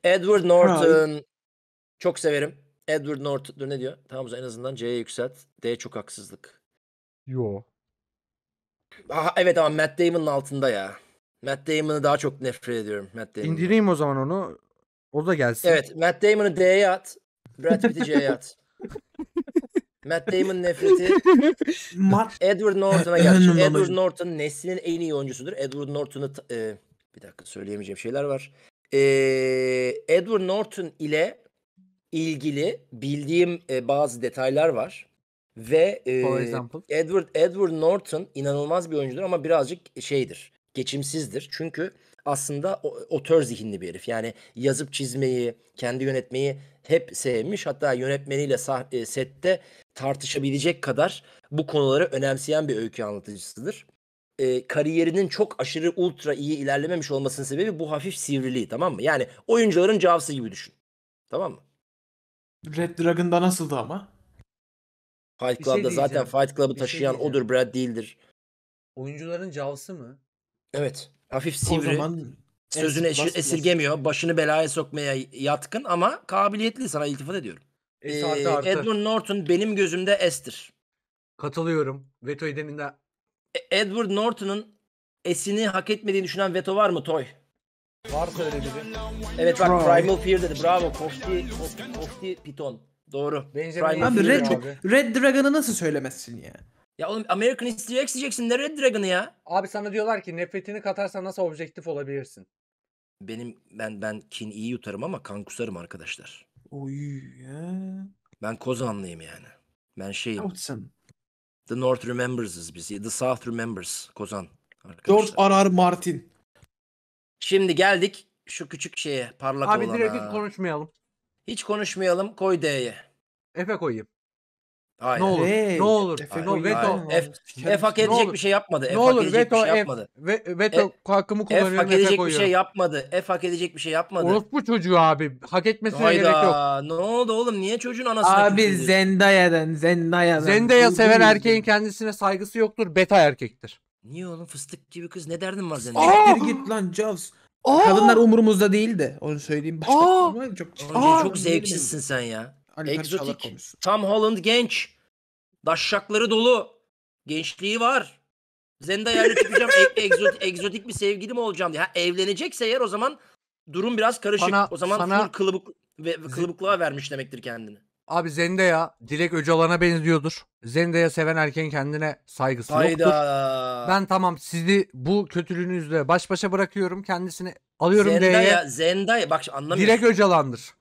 Edward Norton. Ha. Çok severim. Edward Norton ne diyor? Tamam en azından C'ye yükselt. D çok haksızlık. Yo. Aha, evet ama Matt Damon'ın altında ya. Matt Damon'ı daha çok nefret ediyorum. Matt Damon'dan. İndireyim o zaman onu. O da gelsin. Evet Matt Damon'ı D'ye at. Brad Pitt'i C'ye at. Matt Damon nefreti Matt... Edward Norton'a geldi. Edward Norton neslinin en iyi oyuncusudur. Edward Norton'u e, bir dakika söyleyemeyeceğim şeyler var. E, Edward Norton ile ilgili bildiğim e, bazı detaylar var. Ve e, Edward Edward Norton inanılmaz bir oyuncudur ama birazcık şeydir. Geçimsizdir. Çünkü aslında otör zihinli bir herif. Yani yazıp çizmeyi, kendi yönetmeyi hep sevmiş. Hatta yönetmeniyle sah- e, sette tartışabilecek kadar bu konuları önemseyen bir öykü anlatıcısıdır. E, kariyerinin çok aşırı ultra iyi ilerlememiş olmasının sebebi bu hafif sivriliği tamam mı? Yani oyuncuların cavsı gibi düşün. Tamam mı? Red Dragon'da nasıldı ama? Fight şey Club'da zaten Fight Club'ı Bir şey taşıyan odur Brad değildir. Oyuncuların cavsı mı? Evet. Hafif O sivri. zaman Sözünü es- esirgemiyor. Başını belaya sokmaya yatkın ama kabiliyetli sana iltifat ediyorum. Ee, Es artı artı. Edward Norton benim gözümde estir. Katılıyorum. Veto'yu demin de e, Edward Norton'un esini hak etmediğini düşünen veto var mı Toy? Var öyle Evet bak Bravo. Primal Fear dedi. Bravo. Kofti, Kof- Kofti Piton. Doğru. Benjamin Abi Red, abi. Red Dragon'ı nasıl söylemezsin ya? Ya oğlum American History'e eksileyeceksin. Ne Red Dragon'ı ya? Abi sana diyorlar ki nefretini katarsan nasıl objektif olabilirsin? Benim ben ben kin iyi yutarım ama kan kusarım arkadaşlar. Oy ya. Ben Kozanlıyım yani. Ben şeyim. Olsun. The North Remembers'ız biz. The South Remembers. Kozan. Arkadaşlar. George R.R. Martin. Şimdi geldik şu küçük şeye parlak Abi olana. Abi direkt konuşmayalım. Hiç konuşmayalım koy D'ye. Efe koyayım. Hayır. Ne olur. Hey. Ne olur. Efe, ne Veto. F, F hak edecek bir şey yapmadı. F ne olur veto şey yapmadı. E, F, veto hakkımı kullanıyorum. F hak edecek bir şey yapmadı. F hak edecek bir şey yapmadı. Olup bu çocuğu abi. Hak etmesine Hayda. gerek yok. Ne oldu oğlum? Niye çocuğun anasını Abi Zendaya'dan Zendaya'dan. Zendaya sever erkeğin kendisine saygısı yoktur. Beta erkektir. Niye oğlum fıstık gibi kız ne derdin var Zendaya? Siktir git lan Jaws. Aa! Kadınlar umurumuzda değildi. Onu söyleyeyim başka. Aa! çok Aa! çok zevksizsin sen ya. Ali Kadir Tam Holland genç. Daşşakları dolu. Gençliği var. Zendaya'yla çıkacağım. e- egzotik, egzotik bir sevgilim olacağım diye. Ha, evlenecekse eğer o zaman durum biraz karışık. Sana- o zaman sana- kılıbık ve kılıbıklığa vermiş demektir kendini. Abi Zendaya Dilek Öcalan'a benziyordur. Zendaya seven erken kendine saygısı Hayda. yoktur. Ben tamam sizi bu kötülüğünüzle baş başa bırakıyorum. Kendisini alıyorum Zendaya, D'ye. Zendaya bak anlamıyorum. Dilek Öcalan'dır.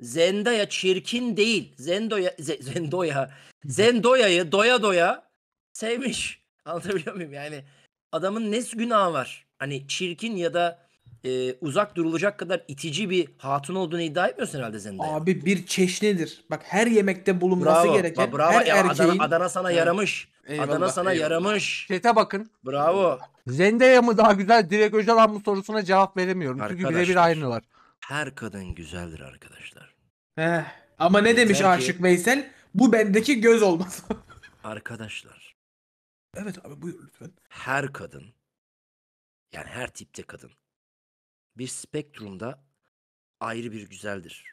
Zendaya çirkin değil. Zendoya Z- Zendoya Zendoya'yı doya doya sevmiş. Anlatabiliyor muyum? Yani adamın ne günahı var? Hani çirkin ya da e, uzak durulacak kadar itici bir hatun olduğunu iddia etmiyorsun herhalde Zendaya. Abi bir çeşnedir. Bak her yemekte bulunması bravo. gereken Bak, bravo. her ya, e, erkeğin. Adana, Adana sana evet. yaramış. Eyvallah, Adana sana eyvallah. yaramış. Şete bakın. Bravo. Zendaya mı daha güzel Direk Öcalan mı sorusuna cevap veremiyorum. Arkadaşlar, Çünkü birebir aynılar. Her kadın güzeldir arkadaşlar. Heh. Ama ne Yeter demiş ki... Aşık Veysel? Bu bendeki göz olmaz. arkadaşlar. Evet abi buyur lütfen. Her kadın yani her tipte kadın bir spektrumda ayrı bir güzeldir.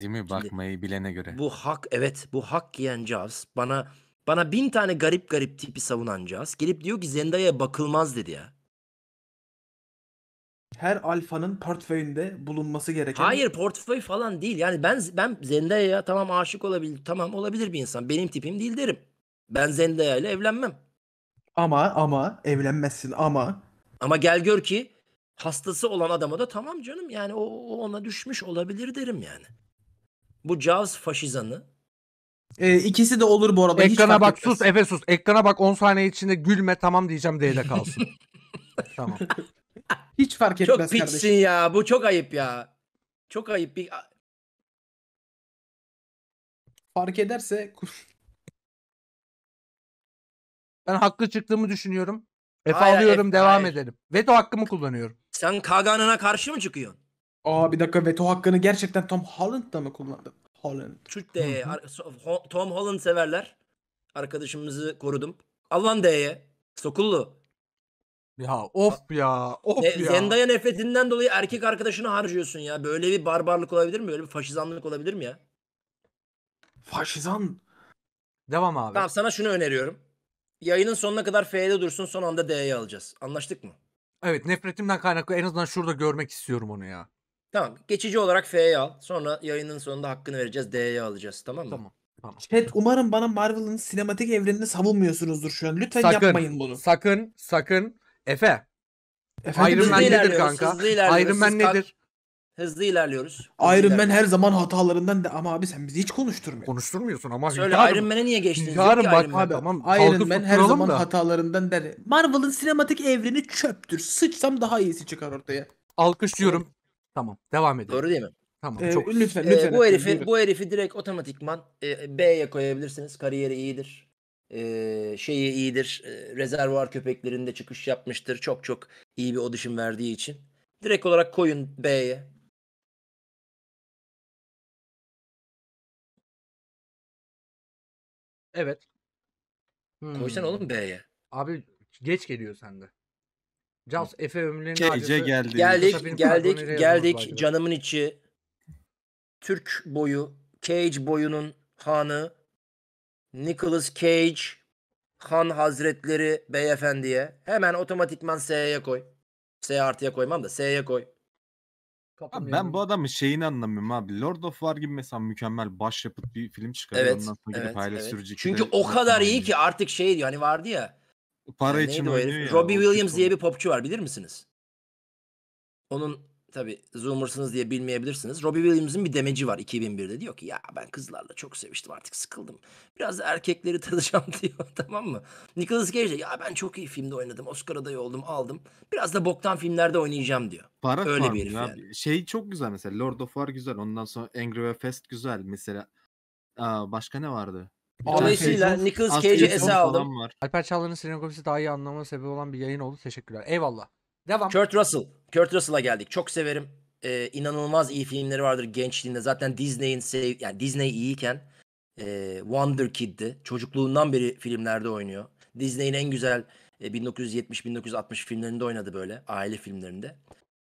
Değil mi? Bakmayı Şimdi, bilene göre. Bu hak evet bu hak giyen Jaws bana bana bin tane garip garip tipi savunan Jaws gelip diyor ki Zendaya bakılmaz dedi ya. Her alfanın portföyünde bulunması gereken. Hayır portföy falan değil. Yani ben ben Zendaya'ya tamam aşık olabilir. Tamam olabilir bir insan. Benim tipim değil derim. Ben Zendaya ile evlenmem. Ama ama evlenmezsin ama. Ama gel gör ki hastası olan adama da tamam canım yani o, o ona düşmüş olabilir derim yani. Bu Jaws faşizanı e, ikisi de olur bu arada. Ekrana bak etmez. sus Efe sus. Ekrana bak 10 saniye içinde gülme tamam diyeceğim D'de kalsın. tamam. Hiç fark etmez Çok piçsin kardeşim. ya. Bu çok ayıp ya. Çok ayıp. Bir... Fark ederse Ben haklı çıktığımı düşünüyorum. Efe Hayır, alıyorum Efe, devam hayır. edelim. Veto hakkımı kullanıyorum. Sen Kagan'ına karşı mı çıkıyorsun? Aa bir dakika veto hakkını gerçekten Tom Holland'da mı kullandı? Holland. Türk de Tom Holland severler. Arkadaşımızı korudum. Alan D'ye. Sokullu. Ya of ya. Of e, ya. Zendaya nefretinden dolayı erkek arkadaşını harcıyorsun ya. Böyle bir barbarlık olabilir mi? Böyle bir faşizanlık olabilir mi ya? Faşizan. Devam abi. Tamam sana şunu öneriyorum. Yayının sonuna kadar F'de dursun son anda D'ye alacağız. Anlaştık mı? Evet nefretimden kaynaklı en azından şurada görmek istiyorum onu ya. Tamam. Geçici olarak F'ye al. Sonra yayının sonunda hakkını vereceğiz. D'ye alacağız. Tamam mı? Tamam. Tamam. Chat umarım bana Marvel'ın sinematik evrenini savunmuyorsunuzdur şu an. Lütfen sakın, yapmayın bunu. Sakın, sakın. Efe. Efendim, Iron Man nedir kanka? Iron Man nedir? Hızlı ilerliyoruz. Hızlı Iron Man her zaman hatalarından da ama abi sen bizi hiç konuşturmuyorsun. Konuşturmuyorsun ama Söyle hünkârım. Iron Man'e niye geçtin? Hünkârım bak Iron abi tamam. Iron Man her zaman da. hatalarından der. Marvel'ın sinematik evreni çöptür. Sıçsam daha iyisi çıkar ortaya. Alkışlıyorum. Doğru. Tamam devam edelim. Doğru değil mi? Tamam ee, çok. Lütfen ee, bu herifi lütfen. bu herifi direkt otomatikman e, B'ye koyabilirsiniz. Kariyeri iyidir. E, şeyi iyidir. E, rezervuar köpeklerinde çıkış yapmıştır. Çok çok iyi bir audition verdiği için. Direkt olarak koyun B'ye. Evet. Hmm. Koysan oğlum B'ye. Abi geç geliyor sende. Jaws Efe ömrünün Gece geldi. Geldik, geldik, geldik. Canımın içi. Türk boyu, Cage boyunun hanı. Nicholas Cage. Han Hazretleri Beyefendi'ye. Hemen otomatikman S'ye koy. S artıya koymam da S'ye koy. Abi ben bu adamın şeyini anlamıyorum abi. Lord of War gibi mesela mükemmel başyapıt bir film çıkarıyor. Evet, Ondan sonra evet, evet. Çünkü o kadar iyi ki artık şey diyor hani vardı ya. Para yani için oynuyor ya. Robbie Williams diye bir popçu var bilir misiniz? Onun tabi Zoomer'sınız diye bilmeyebilirsiniz. Robbie Williams'ın bir demeci var 2001'de. Diyor ki ya ben kızlarla çok seviştim artık sıkıldım. Biraz da erkekleri tanışacağım diyor tamam mı? Nicholas Cage de ya ben çok iyi filmde oynadım. Oscar adayı oldum aldım. Biraz da boktan filmlerde oynayacağım diyor. Para Öyle bir herif ya. yani. Şey çok güzel mesela Lord of War güzel. Ondan sonra Angry Ve Fest güzel. Mesela Aa, başka ne vardı? Dolayısıyla Nicolas Cage'i ese aldım. Var. Alper Çağlar'ın sinemografisi daha iyi anlamama sebebi olan bir yayın oldu. Teşekkürler. Eyvallah. Devam. Kurt Russell. Kurt Russell'a geldik. Çok severim. Ee, inanılmaz iyi filmleri vardır gençliğinde. Zaten Disney'in sev yani Disney iyiyken e, Wonder Kid'di. Çocukluğundan beri filmlerde oynuyor. Disney'in en güzel e, 1970-1960 filmlerinde oynadı böyle. Aile filmlerinde.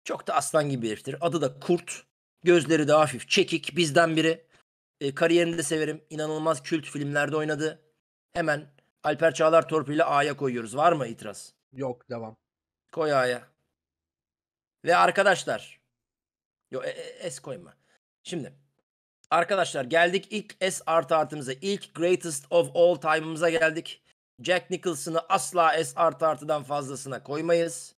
Çok da aslan gibi bir heriftir. Adı da Kurt. Gözleri de hafif çekik. Bizden biri. E, kariyerini de severim. İnanılmaz kült filmlerde oynadı. Hemen Alper Çağlar torpiliyle A'ya koyuyoruz. Var mı itiraz? Yok devam. Koy A'ya. Ve arkadaşlar. Yo e, e, S koyma. Şimdi. Arkadaşlar geldik ilk S artı artımıza. ilk greatest of all time'ımıza geldik. Jack Nicholson'ı asla S artı artıdan fazlasına koymayız.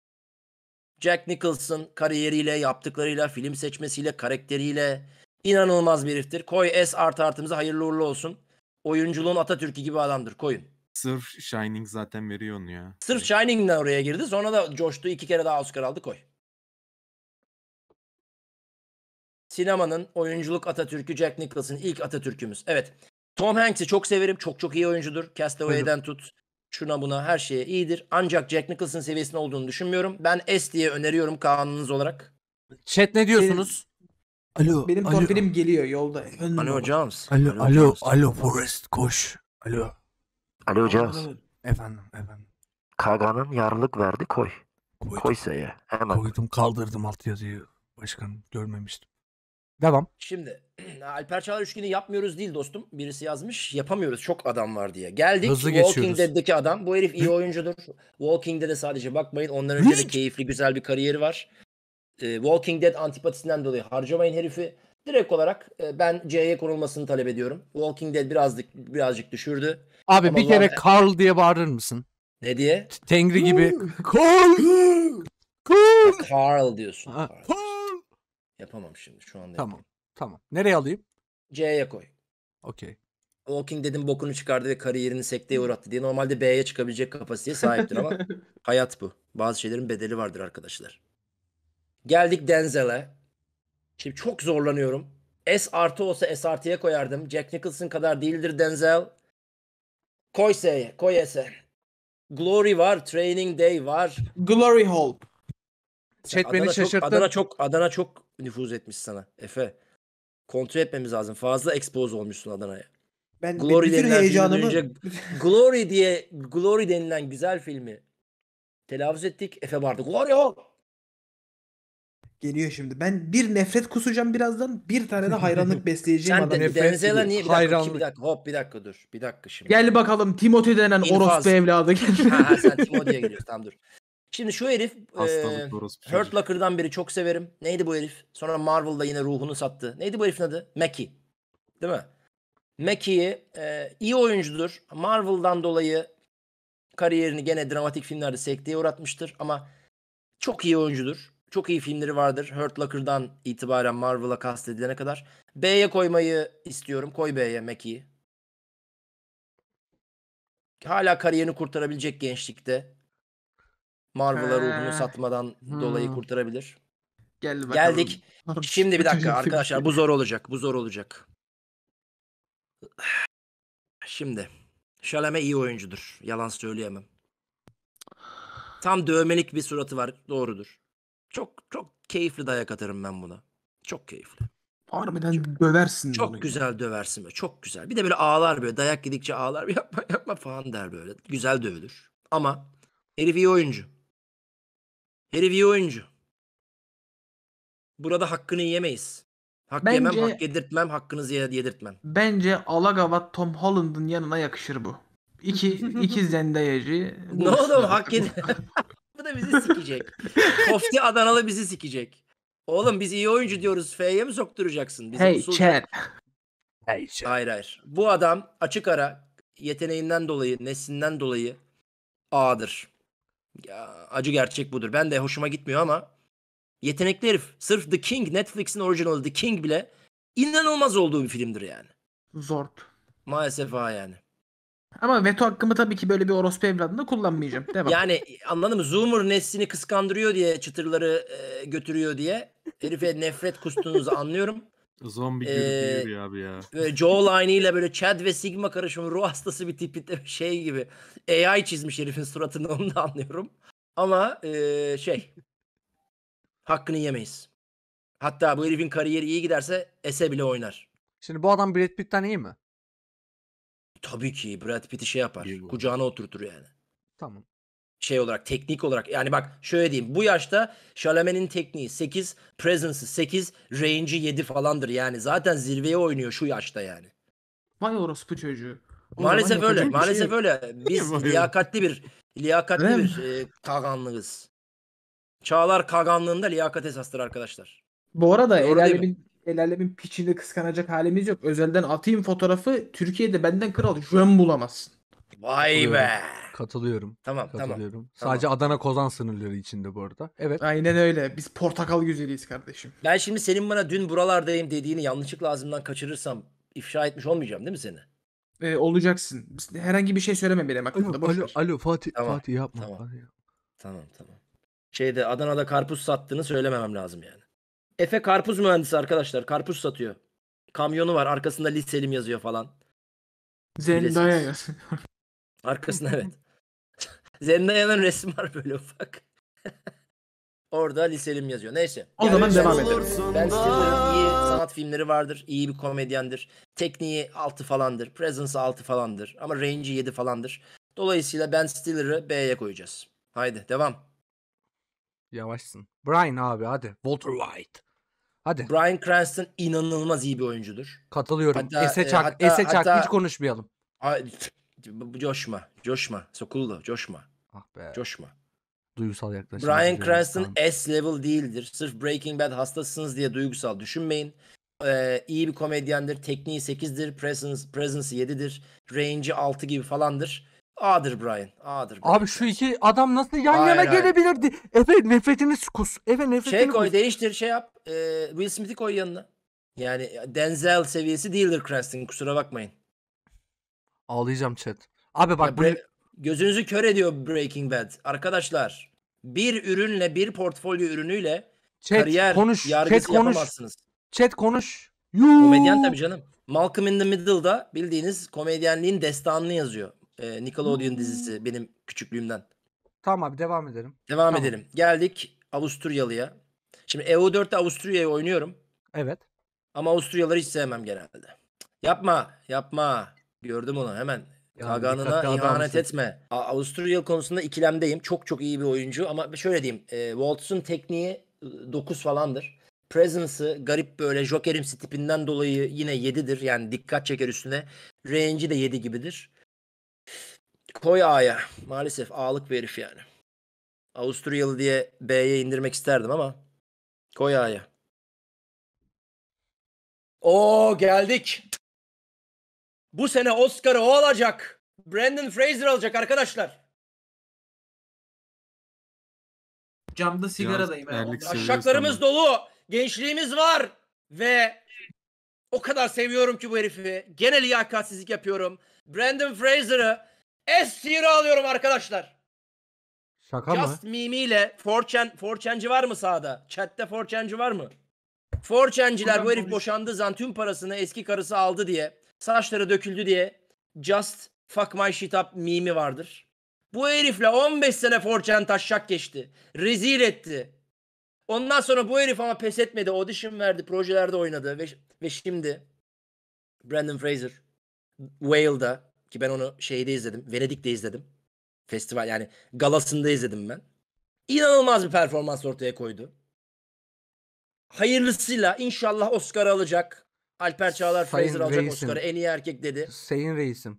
Jack Nicholson kariyeriyle, yaptıklarıyla, film seçmesiyle, karakteriyle inanılmaz bir iftir. Koy S artı artımıza hayırlı uğurlu olsun. Oyunculuğun Atatürk'ü gibi adamdır koyun. Sırf Shining zaten veriyor onu ya. Sırf hani Shining'den oraya girdi. Sonra da coştu. iki kere daha Oscar aldı koy. sinemanın oyunculuk Atatürk'ü Jack Nicholson ilk Atatürk'ümüz. Evet. Tom Hanks'i çok severim. Çok çok iyi oyuncudur. Castaway'den tut şuna buna her şeye iyidir. Ancak Jack Nicholson seviyesinde olduğunu düşünmüyorum. Ben S diye öneriyorum kanununuz olarak. Chat ne diyorsunuz? Benim, alo. Benim torpilim geliyor yolda. alo James. Alo alo alo, Forrest koş. Alo. Alo James. Efendim efendim. Kaga'nın yarlık verdi koy. Koydum. Koysa'ya hemen. Koydum kaldırdım alt yazıyı başkanım görmemiştim. Devam. Şimdi Alper Çağlar üçgeni yapmıyoruz değil dostum. Birisi yazmış yapamıyoruz çok adam var diye. Geldik Hızlı Walking Dead'deki adam. Bu herif iyi oyuncudur. Walking Dead'e sadece bakmayın. Ondan önce de keyifli güzel bir kariyeri var. Ee, Walking Dead antipatisinden dolayı harcamayın herifi. Direkt olarak e, ben C'ye konulmasını talep ediyorum. Walking Dead birazcık birazcık düşürdü. Abi Ama bir kere lan... Carl diye bağırır mısın? Ne diye? Tengri gibi. Carl! Carl! Carl diyorsun. Carl! Yapamam şimdi. Şu anda Tamam. Yapayım. Tamam. Nereye alayım? C'ye koy. Okey. Walking dedim bokunu çıkardı ve kariyerini sekteye uğrattı diye normalde B'ye çıkabilecek kapasiteye sahiptir ama hayat bu. Bazı şeylerin bedeli vardır arkadaşlar. Geldik Denzel'e. Şimdi çok zorlanıyorum. S artı olsa S artıya koyardım. Jack Nicholson kadar değildir Denzel. Koy S'ye, koy S'e. Glory var, Training Day var. Glory Hope. Chat şaşırttı. Adana çok Adana çok nüfuz etmiş sana Efe. Kontrol etmemiz lazım. Fazla expose olmuşsun Adana'ya. Ben Glory bütün heyecanımı önce Glory diye Glory denilen güzel filmi telaffuz ettik. Efe vardı. Glory ol. Geliyor şimdi. Ben bir nefret kusacağım birazdan. Bir tane de hayranlık besleyeceğim. Sen adam. de Denzel'a niye? Bir dakika, iki, bir dakika. Hop bir dakika dur. Bir dakika şimdi. Gel bakalım Timothy denen İnfaz. orospu evladı. ha, ha, sen Timothy'ye geliyorsun. Tamam dur. Şimdi şu herif e, Hurt Locker'dan biri çok severim. Neydi bu herif? Sonra Marvel'da yine ruhunu sattı. Neydi bu herifin adı? Mackie. Değil mi? Mackie e, iyi oyuncudur. Marvel'dan dolayı kariyerini gene dramatik filmlerde sekteye uğratmıştır ama çok iyi oyuncudur. Çok iyi filmleri vardır. Hurt Locker'dan itibaren Marvel'a kastedilene kadar. B'ye koymayı istiyorum. Koy B'ye Mackie'yi. Hala kariyerini kurtarabilecek gençlikte. Marvel'a ruhunu satmadan hmm. dolayı kurtarabilir. Gel Geldik. Şimdi bir dakika arkadaşlar bu zor olacak. Bu zor olacak. Şimdi Şaleme iyi oyuncudur. Yalan söyleyemem. Tam dövmelik bir suratı var. Doğrudur. Çok çok keyifli dayak atarım ben buna. Çok keyifli. Harbiden çok, döversin. Çok bunu güzel yani. döversin. Böyle. Çok güzel. Bir de böyle ağlar böyle. Dayak yedikçe ağlar. Yapma yapma falan der böyle. Güzel dövülür. Ama herif iyi oyuncu. Herif iyi oyuncu. Burada hakkını yemeyiz. Hak Bence- yemem, hak yedirtmem, hakkınızı yedirtmem. Bence Alagavat Tom Holland'ın yanına yakışır bu. İki, iki Zendaya'cı. Ne oldu oğlum, hak yedi- Bu da bizi sikecek. Kofti Adanalı bizi sikecek. Oğlum biz iyi oyuncu diyoruz. F'ye mi sokturacaksın? Bizi hey usul- Chad. Hey, şey. Hayır hayır. Bu adam açık ara yeteneğinden dolayı, neslinden dolayı A'dır. Ya, acı gerçek budur. Ben de hoşuma gitmiyor ama yetenekli herif. Sırf The King, Netflix'in orijinali The King bile inanılmaz olduğu bir filmdir yani. Zorp. Maalesef ha yani. Ama veto hakkımı tabii ki böyle bir orospu evladında kullanmayacağım. Devam. Yani anladın mı? Zoomer neslini kıskandırıyor diye çıtırları e, götürüyor diye herife nefret kustuğunuzu anlıyorum. Zombi gibi ee, abi ya. Ve jawline ile böyle Chad ve Sigma karışımı ruh hastası bir tipinde bir şey gibi. AI çizmiş herifin suratını onu da anlıyorum. Ama ee, şey hakkını yemeyiz. Hatta bu herifin kariyeri iyi giderse Ese bile oynar. Şimdi bu adam Brad Pitt'ten iyi mi? Tabii ki Brad Pitt'i şey yapar. Bilmiyorum. Kucağına oturtur yani. Tamam şey olarak teknik olarak yani bak şöyle diyeyim bu yaşta Chalamet'in tekniği 8, presence'ı 8, range'i 7 falandır yani zaten zirveye oynuyor şu yaşta yani. Vay orospu çocuğu. maalesef öyle, şey maalesef şey... öyle. Biz liyakatli bir liyakatli bir e, kaganlığız. Çağlar kaganlığında liyakat esastır arkadaşlar. Bu arada el alemin, el piçini kıskanacak halimiz yok. Özelden atayım fotoğrafı Türkiye'de benden kral jön bulamazsın. Vay be. Katılıyorum. Tamam katılıyorum. tamam. Sadece tamam. Adana Kozan sınırları içinde bu arada. Evet. Aynen öyle. Biz portakal güzeliyiz kardeşim. Ben şimdi senin bana dün buralardayım dediğini yanlışlıkla ağzımdan kaçırırsam ifşa etmiş olmayacağım değil mi seni? Ee, olacaksın. Herhangi bir şey söyleme benim hakkında. Alo, alo, alo Fatih, tamam. Fatih yapma. Tamam. Fatih. tamam tamam. Şeyde Adana'da karpuz sattığını söylememem lazım yani. Efe karpuz mühendisi arkadaşlar. Karpuz satıyor. Kamyonu var. Arkasında liselim yazıyor falan. Zendaya yazıyor. Arkasında evet. Zendaya'nın resmi var böyle ufak. Orada liselim yazıyor. Neyse. O yani zaman devam edelim. Ben Stiller'ın iyi sanat filmleri vardır. İyi bir komedyendir. Tekniği 6 falandır. Presence 6 falandır. Ama range'i 7 falandır. Dolayısıyla Ben Stiller'ı B'ye koyacağız. Haydi devam. Yavaşsın. Brian abi hadi. Walter White. Hadi. Brian Cranston inanılmaz iyi bir oyuncudur. Katılıyorum. Hatta, Ese e, Çak, e, hatta, Ese Çak hatta, hiç konuşmayalım. A- coşma, coşma. Sokullu, coşma. Ah be. Coşma. Duygusal yaklaşım. Brian Cranston S level değildir. Sırf Breaking Bad hastasınız diye duygusal düşünmeyin. Ee, iyi bir komedyendir. Tekniği 8'dir. Presence, presence 7'dir. Range'i 6 gibi falandır. A'dır Brian. A'dır. Brian. Abi şu iki adam nasıl yan hayır, yana hayır. gelebilirdi? Efe nefretini kus. Efe nefretini Şey koy kus. değiştir şey yap. Ee, Will Smith'i koy yanına. Yani Denzel seviyesi değildir Cranston kusura bakmayın. Ağlayacağım chat. Abi bak bu bre- gözünüzü kör ediyor Breaking Bad. Arkadaşlar bir ürünle bir portfolyo ürünüyle chat kariyer konuş. yargısı Chat konuş. yapamazsınız. Chat konuş. Yuu. Komedyen tabii canım. Malcolm in the Middle'da bildiğiniz komedyenliğin destanını yazıyor. Ee, Nickelodeon dizisi benim küçüklüğümden. Tamam abi devam edelim. Devam Tamam. edelim. Geldik Avusturyalı'ya. Şimdi EU4'te Avusturya'yı oynuyorum. Evet. Ama Avusturyalıları hiç sevmem genelde. Yapma, yapma. Gördüm onu hemen. Yani Kagan'ına ihanet etme. A- Avusturya konusunda ikilemdeyim. Çok çok iyi bir oyuncu ama şöyle diyeyim. E, Waltz'un tekniği 9 e, falandır. Presence'ı garip böyle jokerimsi tipinden dolayı yine 7'dir. Yani dikkat çeker üstüne. Range'i de 7 gibidir. Koy A'ya. Maalesef A'lık bir herif yani. Avusturyalı diye B'ye indirmek isterdim ama koy A'ya. Oo geldik. Bu sene Oscar'ı o alacak. Brandon Fraser alacak arkadaşlar. Camda sigaradayım. Biraz erlik Aşaklarımız dolu. Gençliğimiz var. Ve o kadar seviyorum ki bu herifi. Gene liyakatsizlik yapıyorum. Brandon Fraser'ı S tier'e alıyorum arkadaşlar. Şaka Just mı? mimiyle 4chan, 4chan'cı var mı sahada? Chat'te 4chan'cı var mı? 4chan'ciler bu herif boşandığı zaman tüm parasını eski karısı aldı diye saçları döküldü diye just fuck my shit up mimi vardır. Bu herifle 15 sene Forçen taşşak geçti. Rezil etti. Ondan sonra bu herif ama pes etmedi. Audition verdi. Projelerde oynadı. Ve, ve şimdi Brandon Fraser Whale'da ki ben onu şeyde izledim. Venedik'te izledim. Festival yani galasında izledim ben. İnanılmaz bir performans ortaya koydu. Hayırlısıyla inşallah Oscar alacak. Alper Çağlar Sayın Fraser alacak reisim. Oscar'ı en iyi erkek dedi. Sayın reisim.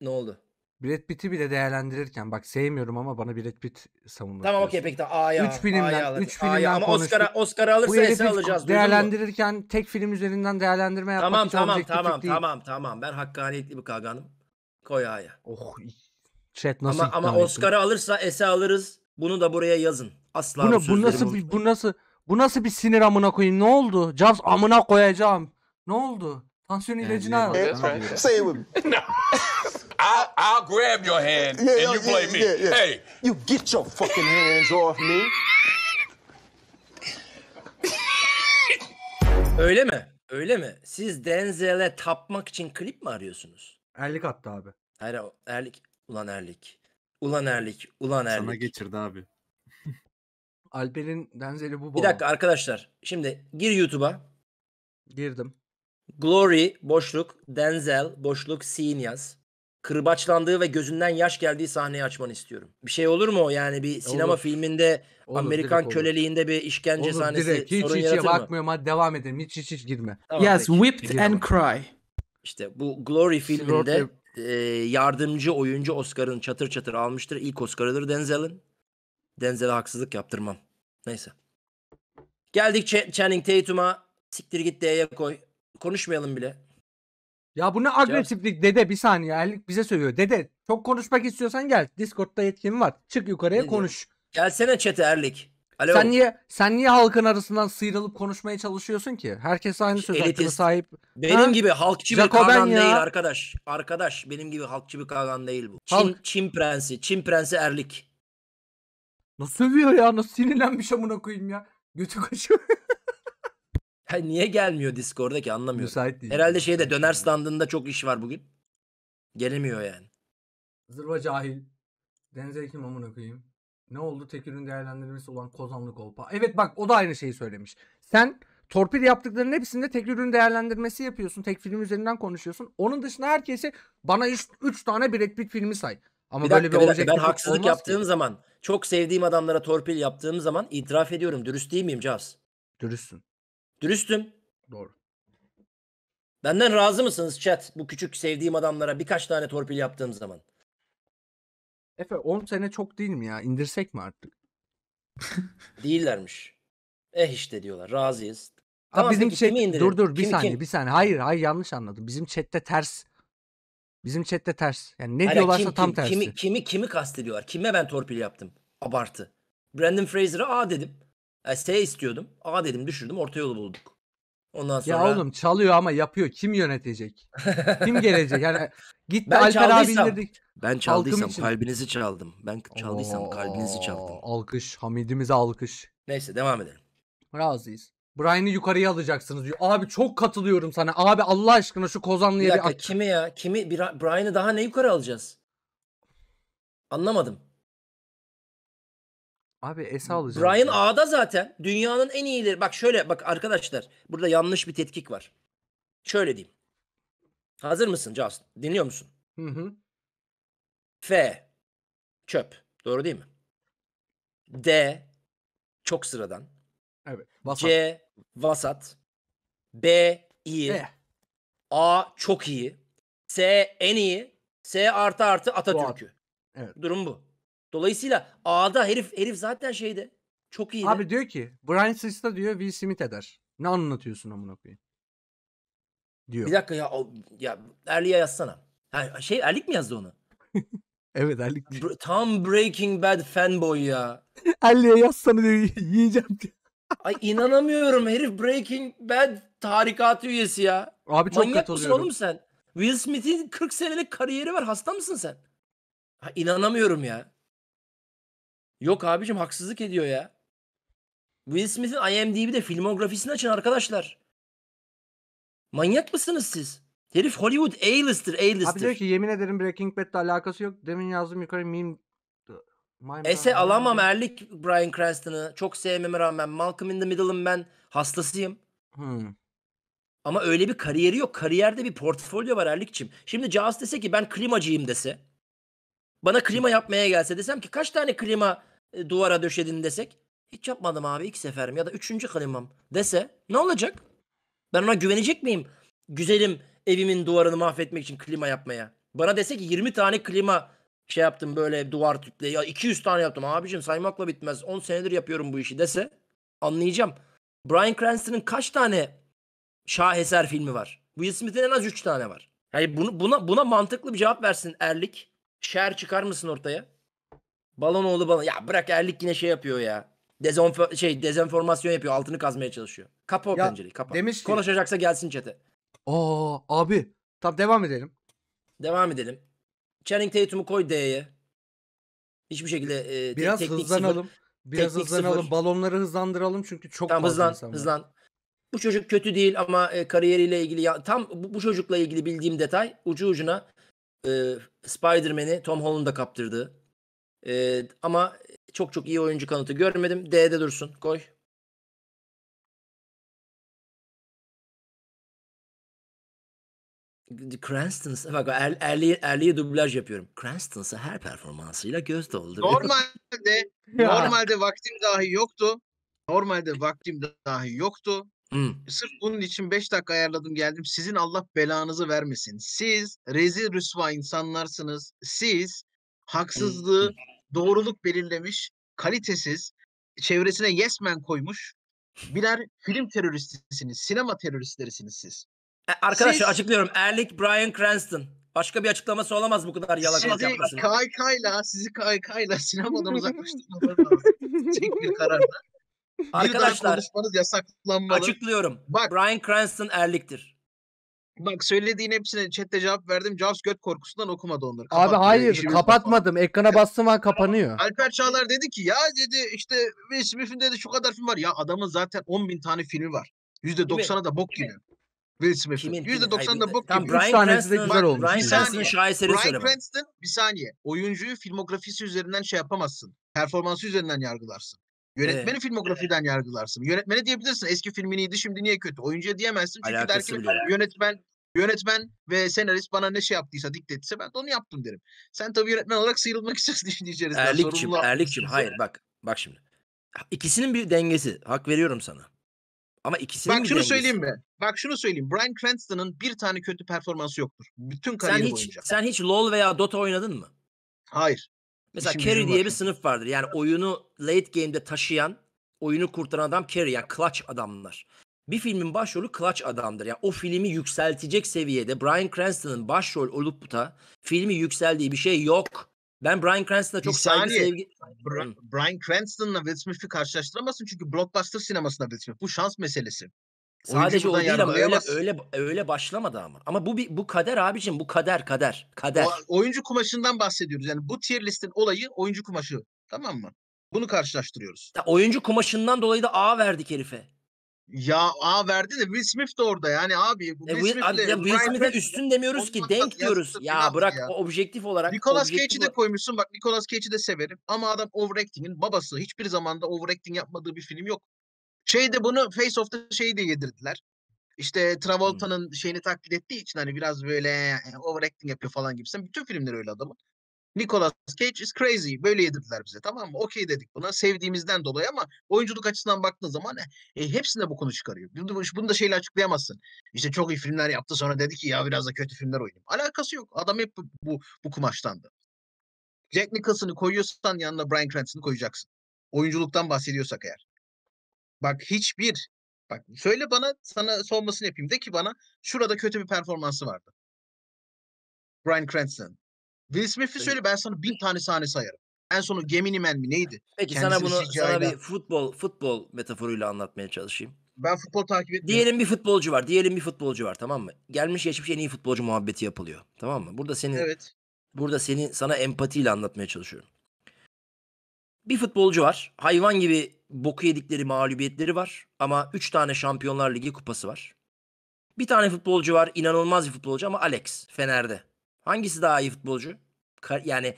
Ne oldu? Brad Pitt'i bile değerlendirirken bak sevmiyorum ama bana Brad Pitt savunmak. Tamam okey peki tamam. A'ya. 3 filmden 3 filmden Ama ama Oscar'a Oscar'a alırsa ese alacağız. Değerlendirirken tek film üzerinden değerlendirme yapmak tamam, hiç tamam, tamam, Tamam tamam tamam ben hakkaniyetli bir kaganım. Koy A'ya. Oh chat nasıl Ama, ama Oscar'ı alırsa ese alırız. Bunu da buraya yazın. Asla bu, bu nasıl bir, bu nasıl bu nasıl bir sinir amına koyayım ne oldu? Jobs amına koyacağım. Ne oldu? Tansiyon ilacını al. That's right. Say it with me. No. I'll, I'll grab your hand Yeah, and yeah, you play yeah, me. yeah, yeah. Hey, You get your fucking hands off me. Öyle mi? Öyle mi? Siz Denzel'e tapmak için klip mi arıyorsunuz? Erlik attı abi. Hayır Erlik. Ulan Erlik. Ulan Erlik. Ulan Erlik. Sana geçirdi abi. Alper'in Denzel'i bu baba. Bir dakika arkadaşlar. Şimdi gir YouTube'a. Girdim. Glory boşluk, Denzel boşluk, Sin yaz. Kırbaçlandığı ve gözünden yaş geldiği sahneyi açmanı istiyorum. Bir şey olur mu? Yani bir sinema olur. filminde olur, Amerikan direkt, köleliğinde olur. bir işkence olur, sahnesi direkt. Hiç, sorun hiç, yaratır hiç bakmıyorum hadi devam edelim. Hiç hiç hiç girme. Tamam, yes, peki. whipped Gidiyor and cry. İşte bu Glory filminde e, yardımcı oyuncu Oscar'ın çatır çatır almıştır. İlk Oscar'ıdır Denzel'in. Denzel'e haksızlık yaptırmam. Neyse. Geldik Ch- Channing Tatum'a. Siktir git D'ye koy konuşmayalım bile. Ya bu ne agresiflik dede bir saniye. Erlik bize söylüyor. Dede çok konuşmak istiyorsan gel. Discord'da yetkim var. Çık yukarıya ne konuş. Diyor? Gelsene çete Erlik. Alo. Sen niye sen niye halkın arasından sıyrılıp konuşmaya çalışıyorsun ki? Herkes aynı söz hakkına sahip. Benim ha? gibi halkçı bir kagan değil arkadaş. Arkadaş benim gibi halkçı bir kagan değil bu. Çin, Halk. Çin prensi. Çin prensi Erlik. Nasıl sövüyor ya? Nasıl sinirlenmiş amına koyayım ya? Götü kaçıyor. Ha, niye gelmiyor Discord'a ki anlamıyorum. Müsait değil. Herhalde şeyde döner standında çok iş var bugün. Gelemiyor yani. Zırva cahil. Denize kim amına koyayım? Ne oldu Tekir'in değerlendirmesi olan Kozanlı Kolpa? Evet bak o da aynı şeyi söylemiş. Sen torpil yaptıklarının hepsinde tek değerlendirmesi yapıyorsun. Tek film üzerinden konuşuyorsun. Onun dışında herkesi bana 3 tane Brad Pitt filmi say. Ama bir böyle bir, bir dakika. Ben haksızlık yaptığım ki. zaman, çok sevdiğim adamlara torpil yaptığım zaman itiraf ediyorum. Dürüst değil miyim Caz? Dürüstsün. Dürüstüm. Doğru. Benden razı mısınız chat? Bu küçük sevdiğim adamlara birkaç tane torpil yaptığım zaman. Efe 10 sene çok değil mi ya? İndirsek mi artık? Değillermiş. Eh işte diyorlar. Razıyız. Ha, tamam, bizim peki, şey, dur dur bir kim, saniye kim? bir saniye. Hayır hayır yanlış anladım. Bizim chatte ters. Bizim chatte ters. Yani ne Hala, diyorlarsa kim, tam kim, tersi. Kimi, kimi kimi kastediyorlar? Kime ben torpil yaptım? Abartı. Brandon Fraser'a A dedim. Yani e, S istiyordum. A dedim düşürdüm orta yolu bulduk. Ondan sonra... Ya oğlum çalıyor ama yapıyor. Kim yönetecek? Kim gelecek? Yani e, gitti ben Alper abi indirdik. Ben çaldıysam için. kalbinizi çaldım. Ben çaldıysam Oo, kalbinizi çaldım. Alkış. Hamidimize alkış. Neyse devam edelim. Razıyız. Brian'ı yukarıya alacaksınız. Abi çok katılıyorum sana. Abi Allah aşkına şu Kozanlı'ya bir, bir at. Kimi ya? Kimi? Brian'ı daha ne yukarı alacağız? Anlamadım. Abi S alacağız. Brian ya. A'da zaten dünyanın en iyileri. Bak şöyle bak arkadaşlar burada yanlış bir tetkik var. Şöyle diyeyim. Hazır mısın Justin? Dinliyor musun? Hı hı. F. Çöp. Doğru değil mi? D. Çok sıradan. Evet. Vasat. C. Vasat. B. iyi. E. A. Çok iyi. S. En iyi. S artı artı Atatürk'ü. Evet. Durum bu. Dolayısıyla A'da herif herif zaten şeyde çok iyi. Abi diyor ki Brian Sista diyor Will Smith eder. Ne anlatıyorsun amına koyayım? Diyor. Bir dakika ya ya Erli'ye yazsana. Ha, şey Erlik mi yazdı onu? evet Erlik. Br- tam Breaking Bad fanboy ya. Erli'ye yazsana diyor yiyeceğim diyor. Ay inanamıyorum herif Breaking Bad tarikatı üyesi ya. Abi çok Manyak mısın oğlum sen? Will Smith'in 40 senelik kariyeri var hasta mısın sen? Ha, inanamıyorum ya. Yok abicim haksızlık ediyor ya. Will Smith'in IMDb'de filmografisini açın arkadaşlar. Manyak mısınız siz? Herif Hollywood A-lister, A-lister. Abi diyor ki yemin ederim Breaking Bad'le alakası yok. Demin yazdım yukarı meme Ese alamam erlik Brian Cranston'ı. Çok sevmeme rağmen Malcolm in the Middle'ın ben hastasıyım. Hmm. Ama öyle bir kariyeri yok. Kariyerde bir portfolyo var Erlik'çim. Şimdi Jaws dese ki ben klimacıyım dese. Bana klima yapmaya gelse desem ki kaç tane klima e, duvara döşedin desek. Hiç yapmadım abi ilk seferim ya da üçüncü klimam dese ne olacak? Ben ona güvenecek miyim? Güzelim evimin duvarını mahvetmek için klima yapmaya. Bana dese ki 20 tane klima şey yaptım böyle duvar tüple ya 200 tane yaptım abicim saymakla bitmez 10 senedir yapıyorum bu işi dese anlayacağım. Brian Cranston'ın kaç tane şaheser filmi var? Will Smith'in en az 3 tane var. Yani bunu, buna, buna mantıklı bir cevap versin Erlik. Şer çıkar mısın ortaya? Balon Balonoğlu balon. Ya bırak Erlik yine şey yapıyor ya. Dezonf şey dezenformasyon yapıyor. Altını kazmaya çalışıyor. Kapa o ya, pencereyi kapa. Demiş Konuşacaksa gelsin çete. Aa abi. Tamam devam edelim. Devam edelim. Channing Tatum'u koy D'ye. Hiçbir şekilde e, biraz teknik hızlanalım. Sıfır. Biraz teknik hızlanalım. Sıfır. Balonları hızlandıralım çünkü çok tamam, hızlan, hızlan. Bu çocuk kötü değil ama e, kariyeriyle ilgili ya, tam bu, bu çocukla ilgili bildiğim detay ucu ucuna e, Spider-Man'i Tom Holland'a kaptırdı. E, ama çok çok iyi oyuncu kanıtı görmedim. D'de dursun. Koy. Cranston, bak er, erliye, erliye dublaj yapıyorum. Cranston'sa her performansıyla göz doldu. Normalde, normalde vaktim dahi yoktu. Normalde vaktim dahi yoktu. Hı. Sırf bunun için 5 dakika ayarladım geldim. Sizin Allah belanızı vermesin. Siz rezil rüsva insanlarsınız. Siz haksızlığı doğruluk belirlemiş, kalitesiz, çevresine yesmen koymuş birer film teröristisiniz. Sinema teröristlerisiniz siz. E, Arkadaşlar siz, açıklıyorum. Erlik Brian Cranston. Başka bir açıklaması olamaz bu kadar yalakalık yapmasın. Sizi KK'yla, sizi KK'yla sinemadan uzaklaştırmaları lazım. Tek bir kararla. Arkadaşlar konuşmanız yasaklanmalı. Açıklıyorum. Bak, Brian Cranston erliktir. Bak söylediğin hepsine chatte cevap verdim. Jaws göt korkusundan okumadı onları. Kapattı Abi hayır kapatmadım. Kapattı. Ekrana bastım an kapanıyor. Alper Çağlar dedi ki ya dedi işte Will Smith'in dedi şu kadar film var. Ya adamın zaten 10 bin tane filmi var. %90'a da bok gibi. Will Smith'in. %90'ı da bok gibi. 3 tanesi de güzel olmuş. Brian Cranston'ın şaheseri Brian Cranston bir saniye. Oyuncuyu filmografisi üzerinden şey yapamazsın. Performansı üzerinden yargılarsın. Yönetmeni evet. filmografiden yargılarsın. Yönetmene diyebilirsin eski filmin iyiydi şimdi niye kötü. Oyuncuya diyemezsin çünkü Alakası der ki yönetmen yönetmen ve senarist bana ne şey yaptıysa diktettiyse ben de onu yaptım derim. Sen tabii yönetmen olarak sıyrılmak istiyorsun diyeceğiz. Erlikçim, Erlikçim hayır bak bak şimdi. İkisinin bir dengesi. Hak veriyorum sana. Ama ikisinin Bak şunu dengesi. söyleyeyim mi? Bak şunu söyleyeyim. Brian Cranston'ın bir tane kötü performansı yoktur. Bütün kariyeri sen boyunca. Sen hiç LoL veya Dota oynadın mı? Hayır. Mesela İşin carry diye bir sınıf vardır. Yani oyunu late game'de taşıyan, oyunu kurtaran adam carry yani clutch adamlar. Bir filmin başrolü clutch adamdır. Yani o filmi yükseltecek seviyede Bryan Cranston'ın başrol olup da filmi yükseldiği bir şey yok. Ben Bryan Cranston'a çok saygı sevgi... Bra- Bryan Cranston'la Will Smith'i karşılaştıramazsın çünkü blockbuster sinemasına Will Smith. Bu şans meselesi. Sadece o değil ama öyle, öyle öyle başlamadı ama. Ama bu bir, bu kader abicim bu kader kader kader. O, oyuncu kumaşından bahsediyoruz. Yani bu tier listin olayı oyuncu kumaşı. Tamam mı? Bunu karşılaştırıyoruz. Ya, oyuncu kumaşından dolayı da A verdik herife. Ya A verdi de Will Smith de orada yani abi. Bu e, Will, Smith'le, ya, Will Smith'e üstün demiyoruz ki denk diyoruz. Ya bırak ya. objektif olarak. Nicolas Cage'i de koymuşsun bak Nicolas Cage'i de severim. Ama adam overacting'in babası. Hiçbir zamanda overacting yapmadığı bir film yok. Şeyde bunu Face Off'ta şeyi de yedirdiler. İşte Travolta'nın hmm. şeyini taklit ettiği için hani biraz böyle overacting yapıyor falan gibisin. Bütün filmler öyle adamın. Nicolas Cage is crazy. Böyle yedirdiler bize tamam mı? Okey dedik buna sevdiğimizden dolayı ama oyunculuk açısından baktığın zaman e, e hepsinde bu konu çıkarıyor. Bunu, bunu da şeyle açıklayamazsın. İşte çok iyi filmler yaptı sonra dedi ki ya biraz da kötü filmler oynayayım. Alakası yok. Adam hep bu, bu, bu kumaştandı. Jack Nicholson'ı koyuyorsan yanına Brian Cranston'ı koyacaksın. Oyunculuktan bahsediyorsak eğer. Bak hiçbir. Bak söyle bana sana sormasını yapayım. De ki bana şurada kötü bir performansı vardı. Brian Cranston. Will Smith'i söyle ben sana bin tane sahne sayarım. En sonu Gemini Man mi neydi? Peki Kendisini sana bunu CGI'den... sana bir futbol futbol metaforuyla anlatmaya çalışayım. Ben futbol takip etmiyorum. Diyelim bir futbolcu var. Diyelim bir futbolcu var tamam mı? Gelmiş geçmiş en iyi futbolcu muhabbeti yapılıyor. Tamam mı? Burada senin Evet. Burada seni sana empatiyle anlatmaya çalışıyorum bir futbolcu var. Hayvan gibi boku yedikleri mağlubiyetleri var. Ama 3 tane Şampiyonlar Ligi kupası var. Bir tane futbolcu var. inanılmaz bir futbolcu ama Alex Fener'de. Hangisi daha iyi futbolcu? Ka- yani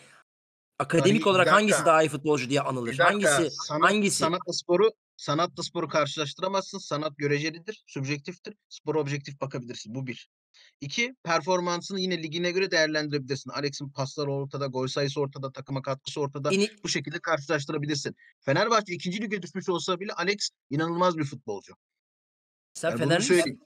akademik hani, olarak hangisi daha iyi futbolcu diye anılır. Dakika, hangisi sanat, hangisi? Sanatla sporu sanatla sporu karşılaştıramazsın. Sanat görecelidir, subjektiftir. Spor objektif bakabilirsin. Bu bir. İki, performansını yine ligine göre değerlendirebilirsin. Alex'in pasları ortada, gol sayısı ortada, takıma katkısı ortada. İni... Bu şekilde karşılaştırabilirsin. Fenerbahçe ikinci lige düşmüş olsa bile Alex inanılmaz bir futbolcu. Sen yani Fenerli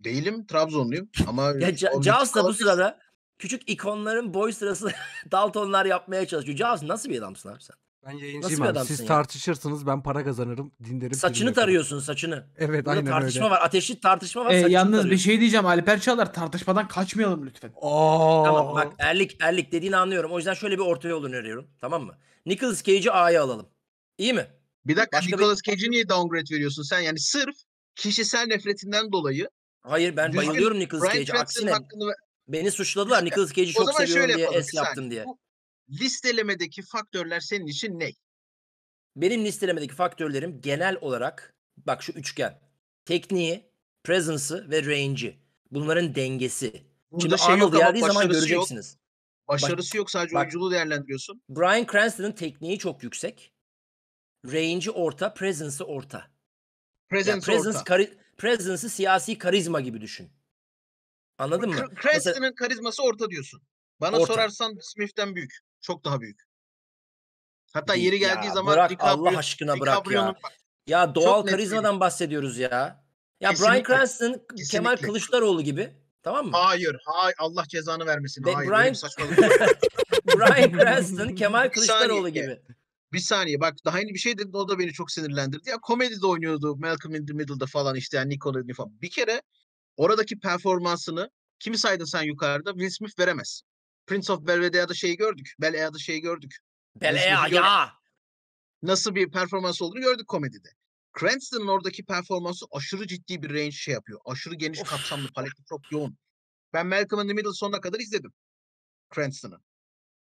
Değilim, Trabzonluyum ama... ya Jaws da bu sırada küçük ikonların boy sırası Daltonlar yapmaya çalışıyor. Caz nasıl bir adamsın abi sen? Ben yayıncıyım Nasıl abi. Siz tartışırsınız ben para kazanırım dinlerim. Saçını tribüne kadar. saçını. Evet Burada aynen tartışma öyle. var. Ateşli tartışma var. E, saçını yalnız bir şey diyeceğim Alper Çağlar tartışmadan kaçmayalım lütfen. Aa, Tamam bak erlik erlik dediğini anlıyorum. O yüzden şöyle bir orta yol öneriyorum. Tamam mı? Nicholas Cage'i A'ya alalım. İyi mi? Bir dakika Başka bir- Cage'i niye downgrade veriyorsun sen? Yani sırf kişisel nefretinden dolayı Hayır ben bayılıyorum Nicholas Brian Cage'e. Aksine hakkını beni suçladılar. Nicholas Cage'i çok seviyorum diye es yaptım diye. Bu, listelemedeki faktörler senin için ne? Benim listelemedeki faktörlerim genel olarak bak şu üçgen. Tekniği, presence'ı ve range'i. Bunların dengesi. Burada Şimdi şey Arnold geldiği zaman göreceksiniz. Yok. Başarısı bak, yok sadece bak, oyunculuğu değerlendiriyorsun. Brian Cranston'ın tekniği çok yüksek. Range'i orta, presence'ı orta. Presence presence orta. Kari, presence'ı siyasi karizma gibi düşün. Anladın Cr- mı? Cranston'ın Mesela, karizması orta diyorsun. Bana orta. sorarsan Smith'ten büyük çok daha büyük. Hatta Değil yeri geldiği ya, zaman bırak, DiCaprio, Allah aşkına DiCaprio'nun bırak ya. ya doğal karizmadan bahsediyoruz ya. Ya kesinlikle, Brian Cranston kesinlikle. Kemal Kılıçdaroğlu gibi. Tamam mı? Hayır. Hay Allah cezanı vermesin. Be hayır. Brian... Brian Cranston Kemal Kılıçdaroğlu gibi. Bir saniye bak daha yeni bir şey dedin o da beni çok sinirlendirdi. Ya komedi de oynuyordu Malcolm in the Middle'da falan işte yani Nicole falan. Bir kere oradaki performansını kimi saydın sen yukarıda Will Smith veremez. Prince of Belvedere'de şeyi gördük. Bel şeyi gördük. Belea ya. Nasıl bir performans olduğunu gördük komedide. Cranston'ın oradaki performansı aşırı ciddi bir range şey yapıyor. Aşırı geniş of. kapsamlı, paleti çok yoğun. Ben Malcolm in the Middle sonuna kadar izledim. Cranston'ı.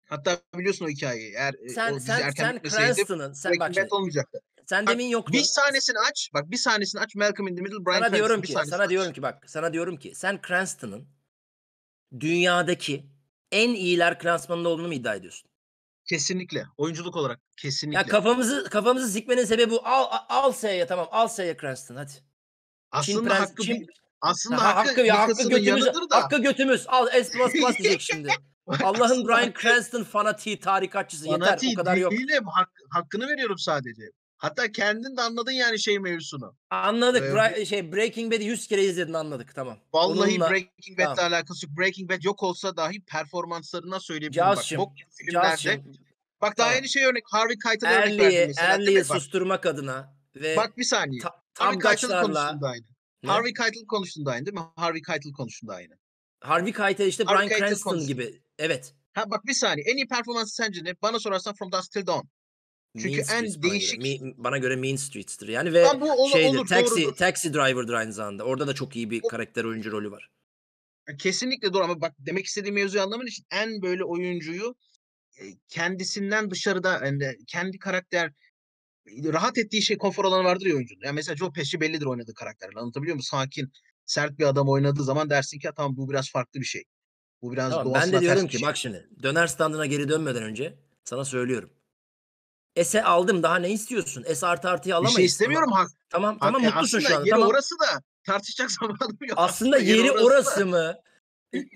Hatta biliyorsun o hikayeyi. Eğer e, sen, o sen, erken sen Cranston'ın sen bak şimdi, olmayacaktı. Sen bak, demin yoktu. Bir sahnesini aç. Bak bir sahnesini aç Malcolm in the Middle Brian sana Cranston. Diyorum ki, sana aç. diyorum ki bak sana diyorum ki sen Cranston'ın dünyadaki en iyiler klasmanında olduğunu mu iddia ediyorsun? Kesinlikle. Oyunculuk olarak kesinlikle. Ya kafamızı kafamızı zikmenin sebebi bu. Al al S'ye tamam. Al S'ye Cranston hadi. Aslında prens, hakkı Çin... aslında ha, hakkı, hakkı, ya, hakkı götümüz, da. hakkı götümüz. Al S++ diyecek şimdi. Allah'ın Brian Cranston fanatiği, tarikatçısı. Fanatiği Yeter o kadar yok. Değilim. Hak, hakkını veriyorum sadece. Hatta kendin de anladın yani şey mevzusunu. Anladık. Ee, şey Breaking Bad'i 100 kere izledin anladık tamam. Vallahi Onunla... Breaking Bad'le tamam. alakası yok. Breaking Bad yok olsa dahi performanslarından söyleyebilirim. Cazşım, bak filmlerde. Bak daha tamam. yeni şey örnek Harvey Keitel'e örnek verdim mesela. Erli'yi susturmak adına ve Bak bir saniye. Ta- Harvey Keitel Harvey Keitel konuştuğunda aynı değil mi? Harvey Keitel konuştuğunda aynı. Harvey Keitel işte Harvey Brian Keitel Cranston gibi. Evet. Ha bak bir saniye. En iyi performansı sence ne? Bana sorarsan From Dusk Till Dawn. Çünkü mean en Street değişik bana göre, bana göre Mean Streets'tir. Yani ve bu ola, şeydi olur, Taxi doğrudur. Taxi Driver'dır aynı zamanda. Orada da çok iyi bir o... karakter oyuncu rolü var. E, kesinlikle doğru ama bak demek istediğim mevzuyu anlaman için en böyle oyuncuyu e, kendisinden dışarıda yani kendi karakter e, rahat ettiği şey konfor alanı vardır ya oyuncunun. Yani mesela Joe Pesci bellidir oynadığı karakterle. Anlatabiliyor musun Sakin, sert bir adam oynadığı zaman dersin ki tamam bu biraz farklı bir şey. Bu biraz tamam, doğasına Ben de diyorum ki şey. bak şimdi döner standına geri dönmeden önce sana söylüyorum. S'e aldım daha ne istiyorsun? S artı artıyı alamayız. Bir şey istemiyorum. Tamam ha, tamam, tamam ha, e, mutlusun şu an. Yeri tamam. orası da tartışacak zamanım yok. Aslında yeri, orası, mı?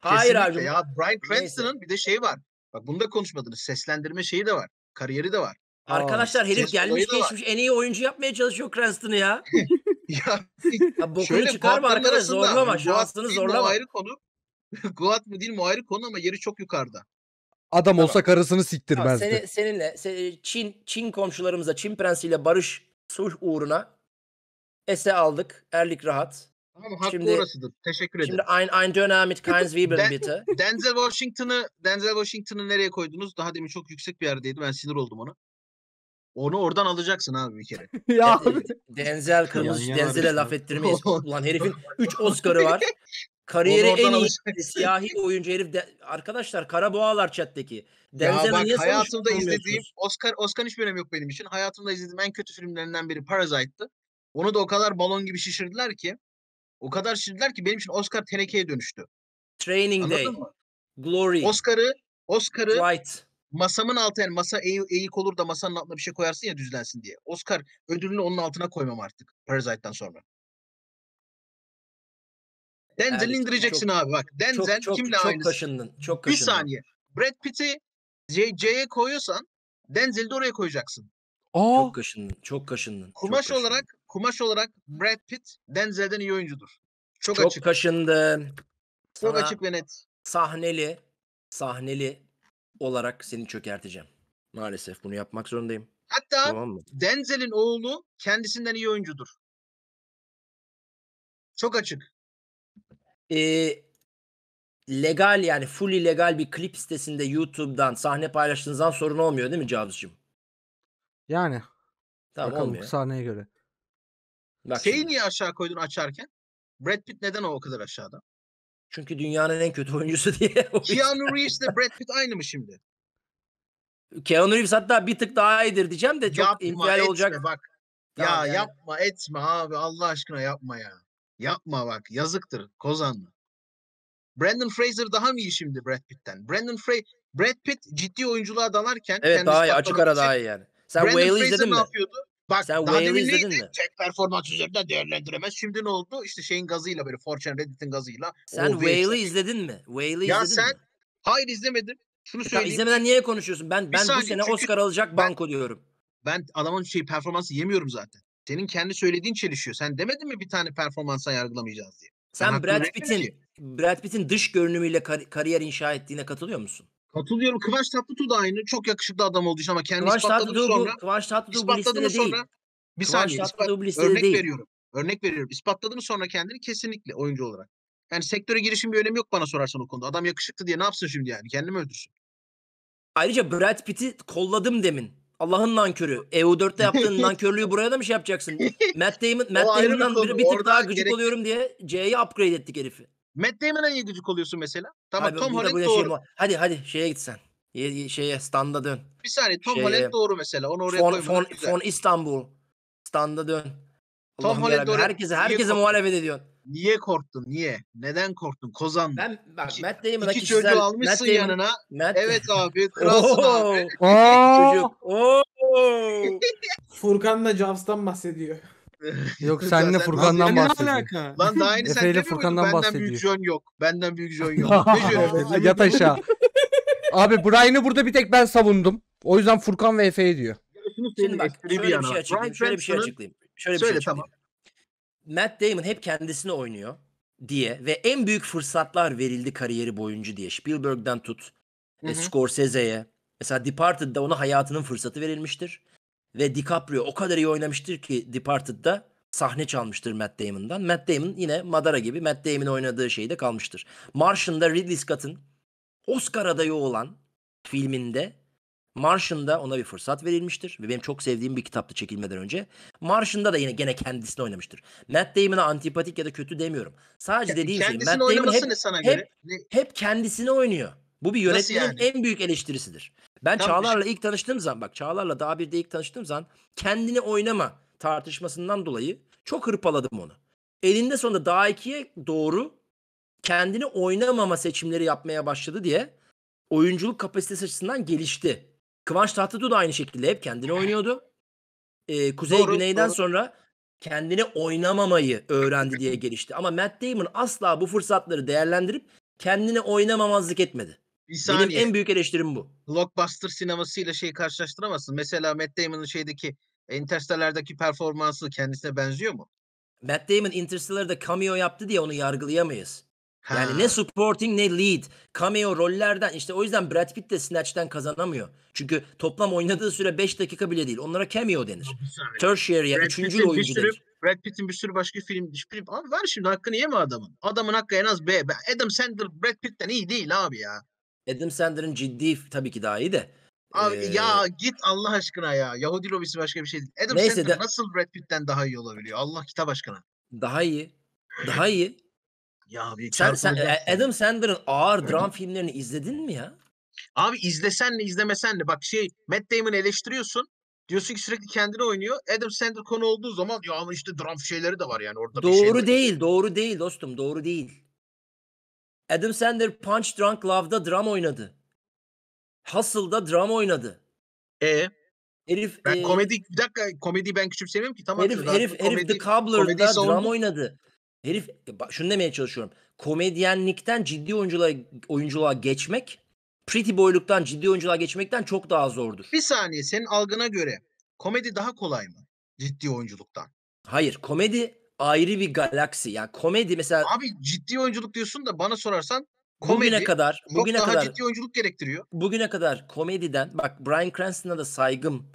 Hayır abi. Ya Brian Cranston'ın bir de şey var. Bak bunu da konuşmadınız. Seslendirme şeyi de var. Kariyeri de var. Arkadaşlar Aa, herif gelmiş geçmiş en iyi oyuncu yapmaya çalışıyor Cranston'ı ya. ya, ya bokunu çıkarma arkadaş zorlama şansını zorlama. Ayrı konu. Guat mı değil mi ayrı konu ama yeri çok yukarıda. Adam tamam. olsa karısını siktirmezdi. Tamam, seni, seninle se, e, Çin Çin komşularımıza, Çin prensiyle barış sulh uğruna ese aldık. Erlik rahat. Tamam haklı şimdi, orasıdır. Teşekkür ederim. Şimdi ein, ein Döner mit kein Zwiebeln bitte. Denzel Washington'ı Denzel Washington'ı nereye koydunuz? Daha demin çok yüksek bir yerdeydi. Ben sinir oldum ona. Onu oradan alacaksın abi bir kere. ya Denzel kırmızı Denzel'e laf ettirmeyiz. Ulan herifin 3 Oscar'ı var. Kariyeri en iyi siyahi oyuncu herif. De, arkadaşlar Karaboğalar chat'teki. Denzel ya bak niye hayatımda izlediğim Oscar Oscar hiçbir önemi yok benim için. Hayatımda izlediğim en kötü filmlerinden biri Parasite'tı. Onu da o kadar balon gibi şişirdiler ki. O kadar şişirdiler ki benim için Oscar tenekeye dönüştü. Training Anladın Day. Mı? Glory. Oscar'ı Oscar'ı White. masamın altına yani masa eğ, eğik olur da masanın altına bir şey koyarsın ya düzlensin diye. Oscar ödülünü onun altına koymam artık Parasite'dan sonra. Denzel'i yani indireceksin çok, abi bak. Denzel çok, çok, kimle çok Kaşındın, çok kaşındın. Bir saniye. Brad Pitt'i C'ye koyuyorsan Denzel'i de oraya koyacaksın. Aa. Çok kaşındın, çok kaşındın. Kumaş çok kaşındın. olarak kumaş olarak Brad Pitt Denzel'den iyi oyuncudur. Çok, çok açık. kaşındın. Çok Sana açık ve net. Sahneli, sahneli olarak seni çökerteceğim. Maalesef bunu yapmak zorundayım. Hatta tamam Denzel'in oğlu kendisinden iyi oyuncudur. Çok açık e, legal yani fully legal bir klip sitesinde YouTube'dan sahne paylaştığınızdan sorun olmuyor değil mi Cavz'cığım? Yani. Tamam Bakalım olmuyor. sahneye göre. Bak Şeyi şimdi. niye aşağı koydun açarken? Brad Pitt neden o kadar aşağıda? Çünkü dünyanın en kötü oyuncusu diye. Keanu Reeves ile Brad Pitt aynı mı şimdi? Keanu Reeves hatta bir tık daha iyidir diyeceğim de çok yapma, etme, olacak. Bak. Tamam, ya yani. yapma etme abi Allah aşkına yapma ya. Yapma bak yazıktır Kozanlı. Brandon Fraser daha mı iyi şimdi Brad Pitt'ten? Brandon Fra Brad Pitt ciddi oyunculuğa dalarken Evet daha iyi açık ara daha iyi yani. Sen Brandon izledin mi? yapıyordu? Bak Sen daha izledin mi? Tek performans üzerinden değerlendiremez. Şimdi ne oldu? İşte şeyin gazıyla böyle Fortune Reddit'in gazıyla. Sen Whale'ı izledin mi? Whale'ı izledin sen, mi? Hayır izlemedim. Şunu söyleyeyim. Ya izlemeden niye konuşuyorsun? Ben ben bu sene Oscar alacak banko diyorum. Ben adamın şey performansı yemiyorum zaten. Senin kendi söylediğin çelişiyor. Sen demedin mi bir tane performansa yargılamayacağız diye? Sen, Sen Brad Pitt'in Brad Pitt'in dış görünümüyle kar- kariyer inşa ettiğine katılıyor musun? Katılıyorum. Kıvanç Tatlıtuğ da aynı. Çok yakışıklı adam olduğu için ama kendini Kıvanç ispatladı Tatlıtuğ, sonra. Bu, Kıvanç Tatlıtuğ ispatladı bu sonra. Değil. Bir Kıvanç saniye. Ispat, örnek değil. veriyorum. Örnek veriyorum. İspatladı mı sonra kendini kesinlikle oyuncu olarak. Yani sektöre girişim bir önemi yok bana sorarsan o konuda. Adam yakışıklı diye ne yapsın şimdi yani? Kendimi öldürsün. Ayrıca Brad Pitt'i kolladım demin. Allah'ın nankörü. EU4'te yaptığın nankörlüğü buraya da mı şey yapacaksın? Matt Damon, Matt Damon'dan bir, bir tık daha gıcık gerek... oluyorum diye C'yi upgrade ettik herifi. Matt Damon'a niye gıcık oluyorsun mesela? Tamam Abi, Tom Holland doğru. Şey, hadi hadi şeye git sen. Ye, şeye standa dön. Bir saniye Tom Holland doğru mesela. Onu oraya fon, fon, fon İstanbul. Standa dön. Tom Holland doğru. Herkese, herkese muhalefet ediyorsun. Niye korktun? Niye? Neden korktun? Kozan. Ben bak iki, Matt Damon'a iki kişisel... çocuğu almışsın Matt Damon, yanına. Matt... Evet abi. Kralsın abi. Çocuk. Furkan'la Jaws'tan bahsediyor. Yok senle Furkan'dan bahsediyor. Lan daha yeni sen demiyor Furkan'dan Benden büyük John yok. Benden büyük John yok. ne Yat aşağı. Abi Brian'ı burada bir tek ben savundum. O yüzden Furkan ve Efe'ye diyor. Şimdi bak şey şöyle bir, şey açıklayayım. Şöyle bir şey açıklayayım. Şöyle bir şey açıklayayım. Matt Damon hep kendisini oynuyor diye ve en büyük fırsatlar verildi kariyeri boyunca diye Spielberg'den tut e, Scorsese'ye mesela Departed'da ona hayatının fırsatı verilmiştir ve DiCaprio o kadar iyi oynamıştır ki Departed'da sahne çalmıştır Matt Damon'dan. Matt Damon yine Madara gibi Matt Damon oynadığı şeyde kalmıştır. Martian'da Ridley Scott'ın Oscar adayı olan filminde Martian'da ona bir fırsat verilmiştir. Ve benim çok sevdiğim bir kitaptı çekilmeden önce. Martian'da da yine gene kendisini oynamıştır. Matt Damon'a antipatik ya da kötü demiyorum. Sadece dediğim kendisini şey Matt Damon hep, sana göre? Hep, hep kendisini oynuyor. Bu bir yönetmenin yani? en büyük eleştirisidir. Ben Tam Çağlar'la şey. ilk tanıştığım zaman bak Çağlar'la daha bir de ilk tanıştığım zaman kendini oynama tartışmasından dolayı çok hırpaladım onu. Elinde sonunda daha ikiye doğru kendini oynamama seçimleri yapmaya başladı diye oyunculuk kapasitesi açısından gelişti. Kıvanç Tatlıtuğ da aynı şekilde hep kendini oynuyordu. Ee, Kuzey doğru, Güney'den doğru. sonra kendini oynamamayı öğrendi diye gelişti. Ama Matt Damon asla bu fırsatları değerlendirip kendini oynamamazlık etmedi. Bir saniye. Benim en büyük eleştirim bu. Blockbuster sinemasıyla şey karşılaştıramazsın. Mesela Matt Damon'ın şeydeki Interstellar'daki performansı kendisine benziyor mu? Matt Damon Interstellar'da cameo yaptı diye onu yargılayamayız. Ha. Yani ne supporting ne lead. Cameo rollerden işte o yüzden Brad Pitt de Snatch'ten kazanamıyor. Çünkü toplam oynadığı süre 5 dakika bile değil. Onlara cameo denir. Tertiary yani üçüncü oyuncu denir. Brad Pitt'in bir sürü başka film, film abi ver şimdi hakkını yeme adamın. Adamın hakkı en az B. Adam Sandler Brad Pitt'ten iyi değil abi ya. Adam Sandler'ın ciddi tabii ki daha iyi de. Abi ee, ya git Allah aşkına ya. Yahudi lobisi başka bir şey değil. Adam neyse Sandler de, nasıl Brad Pitt'ten daha iyi olabiliyor? Allah kitap aşkına. Daha iyi. Daha iyi. Ya bir Sen, sen e, Adam Sandler'ın ağır dram filmlerini izledin mi ya? Abi izlesen de izlemesen de bak şey Matt Damon'ı eleştiriyorsun. Diyorsun ki sürekli kendini oynuyor. Adam Sandler konu olduğu zaman ya ama işte dram şeyleri de var yani orada bir şey Doğru değil, doğru değil dostum, doğru değil. Adam Sandler Punch Drunk Love'da dram oynadı. Hustle'da dram oynadı. E Herif Ben e, komedi bir dakika komedi ben küçümsemiyorum ki tamam. herif, herif, herif The Cobbler'da dram oynadı. Herif e, şunu demeye çalışıyorum. Komedyenlikten ciddi oyunculuğa, oyunculuğa geçmek pretty boyluktan ciddi oyunculuğa geçmekten çok daha zordur. Bir saniye senin algına göre komedi daha kolay mı ciddi oyunculuktan? Hayır komedi ayrı bir galaksi. Yani komedi mesela... Abi ciddi oyunculuk diyorsun da bana sorarsan komedi bugüne kadar, çok daha kadar, ciddi oyunculuk gerektiriyor. Bugüne kadar komediden bak Bryan Cranston'a da saygım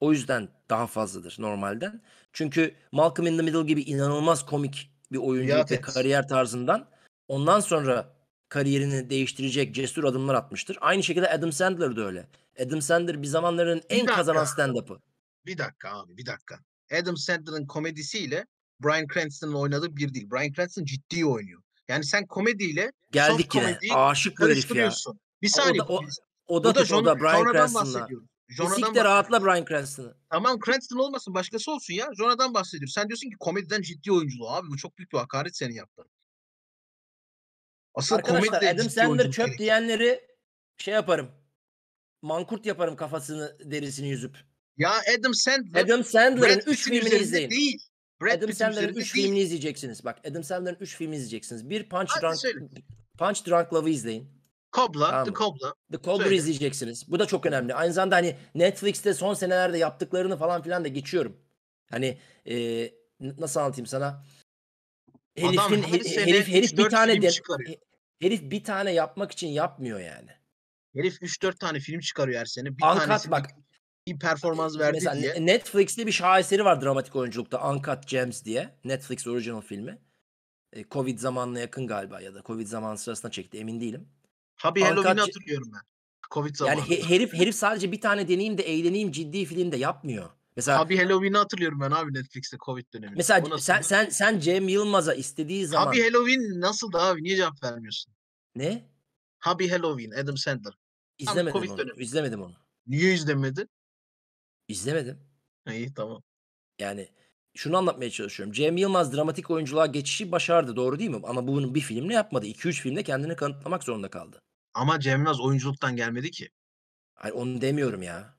o yüzden daha fazladır normalden. Çünkü Malcolm in the Middle gibi inanılmaz komik bir oyuncu ve kariyer tarzından. Ondan sonra kariyerini değiştirecek cesur adımlar atmıştır. Aynı şekilde Adam Sandler de öyle. Adam Sandler bir zamanların en bir kazanan stand-up'ı. Bir dakika abi bir dakika. Adam Sandler'ın komedisiyle Bryan Cranston'ın oynadığı bir değil. Bryan Cranston ciddi oynuyor. Yani sen komediyle Geldik soft yine. Aşık bu herif ya. Bir saniye. O da, o, o da, o da, o da Bryan Cranston'la. Jona'dan Kesinlikle rahatla Brian Cranston'ı. Tamam Cranston olmasın başkası olsun ya. Jona'dan bahsediyor. Sen diyorsun ki komediden ciddi oyunculuğu abi. Bu çok büyük bir hakaret senin yaptığın. Asıl Arkadaşlar Adam Sandler çöp gerek. diyenleri şey yaparım. Mankurt yaparım kafasını derisini yüzüp. Ya Adam Sandler. Adam Sandler'ın 3 filmini izleyin. Değil. Brad Adam Sandler'ın 3 filmini izleyeceksiniz. Bak Adam Sandler'ın 3 filmini izleyeceksiniz. Bir Punch Hadi Drunk söyle. Punch Drunk Love'ı izleyin. Kobla, tamam. The Kobla. The Cobbler izleyeceksiniz. Bu da çok önemli. Aynı zamanda hani Netflix'te son senelerde yaptıklarını falan filan da geçiyorum. Hani e, nasıl anlatayım sana? Herifin, Adam her, her herif, herif bir tane de, herif bir tane yapmak için yapmıyor yani. Herif 3-4 tane film çıkarıyor her sene. Bir Uncut bak. Bir performans verdi Mesela diye. Netflix'te bir şaheseri var dramatik oyunculukta. Uncut Gems diye. Netflix original filmi. E, Covid zamanına yakın galiba ya da Covid zaman sırasında çekti emin değilim. Tabii Halloween'i hatırlıyorum ben. Covid zamanı. Yani he- herif herif sadece bir tane deneyeyim de eğleneyim ciddi film de yapmıyor. Mesela Tabii Halloween'i hatırlıyorum ben abi Netflix'te Covid döneminde. mesela sen sen sen sen Cem Yılmaz'a istediği zaman Abi Halloween nasıl da abi niye cevap vermiyorsun? ne? Abi Halloween Adam Sandler. Tam İzlemedim Covid onu. dönemi. İzlemedim onu. Niye izlemedin? İzlemedim. İyi tamam. Yani şunu anlatmaya çalışıyorum. Cem Yılmaz dramatik oyunculuğa geçişi başardı doğru değil mi? Ama bunu bir filmle yapmadı. 2-3 filmde kendini kanıtlamak zorunda kaldı. Ama Cem Yılmaz oyunculuktan gelmedi ki. Hayır, onu demiyorum ya.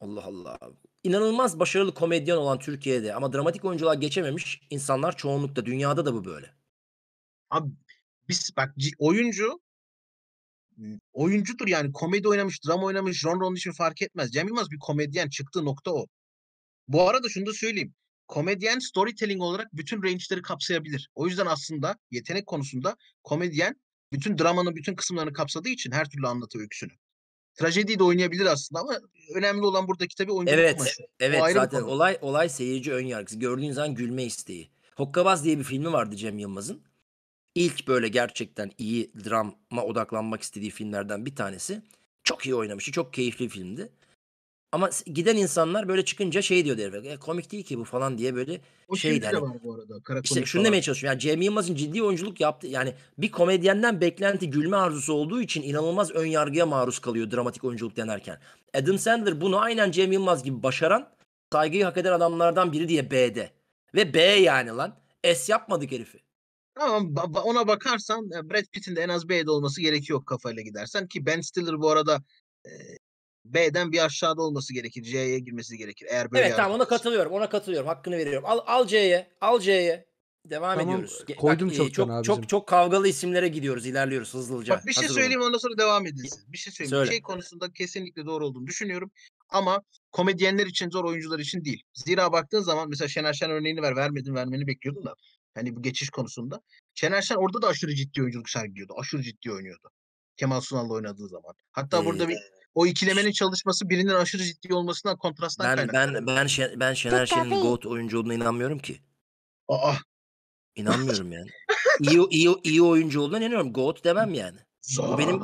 Allah Allah. İnanılmaz başarılı komedyen olan Türkiye'de ama dramatik oyunculuğa geçememiş insanlar çoğunlukta. Dünyada da bu böyle. Abi biz bak oyuncu oyuncudur yani komedi oynamış, drama oynamış, genre onun için fark etmez. Cem Yılmaz bir komedyen çıktığı nokta o. Bu arada şunu da söyleyeyim komedyen storytelling olarak bütün range'leri kapsayabilir. O yüzden aslında yetenek konusunda komedyen bütün dramanın bütün kısımlarını kapsadığı için her türlü anlatı öyküsünü. Trajediyi de oynayabilir aslında ama önemli olan buradaki tabii oyuncu Evet, evet. Ayrı zaten olay olay seyirci ön yargısı. Gördüğün zaman gülme isteği. Hokkabaz diye bir filmi vardı Cem Yılmaz'ın. İlk böyle gerçekten iyi drama odaklanmak istediği filmlerden bir tanesi. Çok iyi oynamıştı. Çok keyifli bir filmdi. Ama giden insanlar böyle çıkınca şey diyor derler. E, komik değil ki bu falan diye böyle o şey der. Hani, bu şunu falan. demeye çalışıyorum. Yani Cem Yılmaz'ın ciddi oyunculuk yaptı. Yani bir komedyenden beklenti gülme arzusu olduğu için inanılmaz ön yargıya maruz kalıyor dramatik oyunculuk denerken. Adam Sandler bunu aynen Cem Yılmaz gibi başaran, saygıyı hak eden adamlardan biri diye B'de. Ve B yani lan. S yapmadık herifi. Tamam ona bakarsan e, Brad Pitt'in de en az B'de olması gerekiyor kafayla gidersen ki Ben Stiller bu arada e, B'den bir aşağıda olması gerekir. C'ye girmesi gerekir. Eğer böyle Evet tamam ona katılıyorum. Ona katılıyorum. Hakkını veriyorum. Al al C'ye. Al C'ye. Devam tamam, ediyoruz. Koydum Bak, çok çok, abicim. çok çok kavgalı isimlere gidiyoruz. ilerliyoruz hızlıca. Bak bir şey Hazır söyleyeyim olun. ondan sonra devam edilsin. Bir şey söyleyeyim. Söyle. Şey konusunda kesinlikle doğru olduğunu düşünüyorum. Ama komedyenler için zor oyuncular için değil. Zira baktığın zaman mesela Şener Şen örneğini ver. Vermedin vermeni bekliyordum da. Hani bu geçiş konusunda. Şener Şen orada da aşırı ciddi oyunculuk sergiliyordu. Aşırı ciddi oynuyordu. Kemal Sunal'la oynadığı zaman. Hatta hmm. burada bir o ikilemenin çalışması birinin aşırı ciddi olmasından kontrasttan ben, Ben ben Şen, ben Şener Şen'in GOAT oyuncu olduğuna inanmıyorum ki. Aa. İnanmıyorum yani. İyi iyi, iyi oyuncu olduğuna inanıyorum. GOAT demem yani. Zaa. Bu benim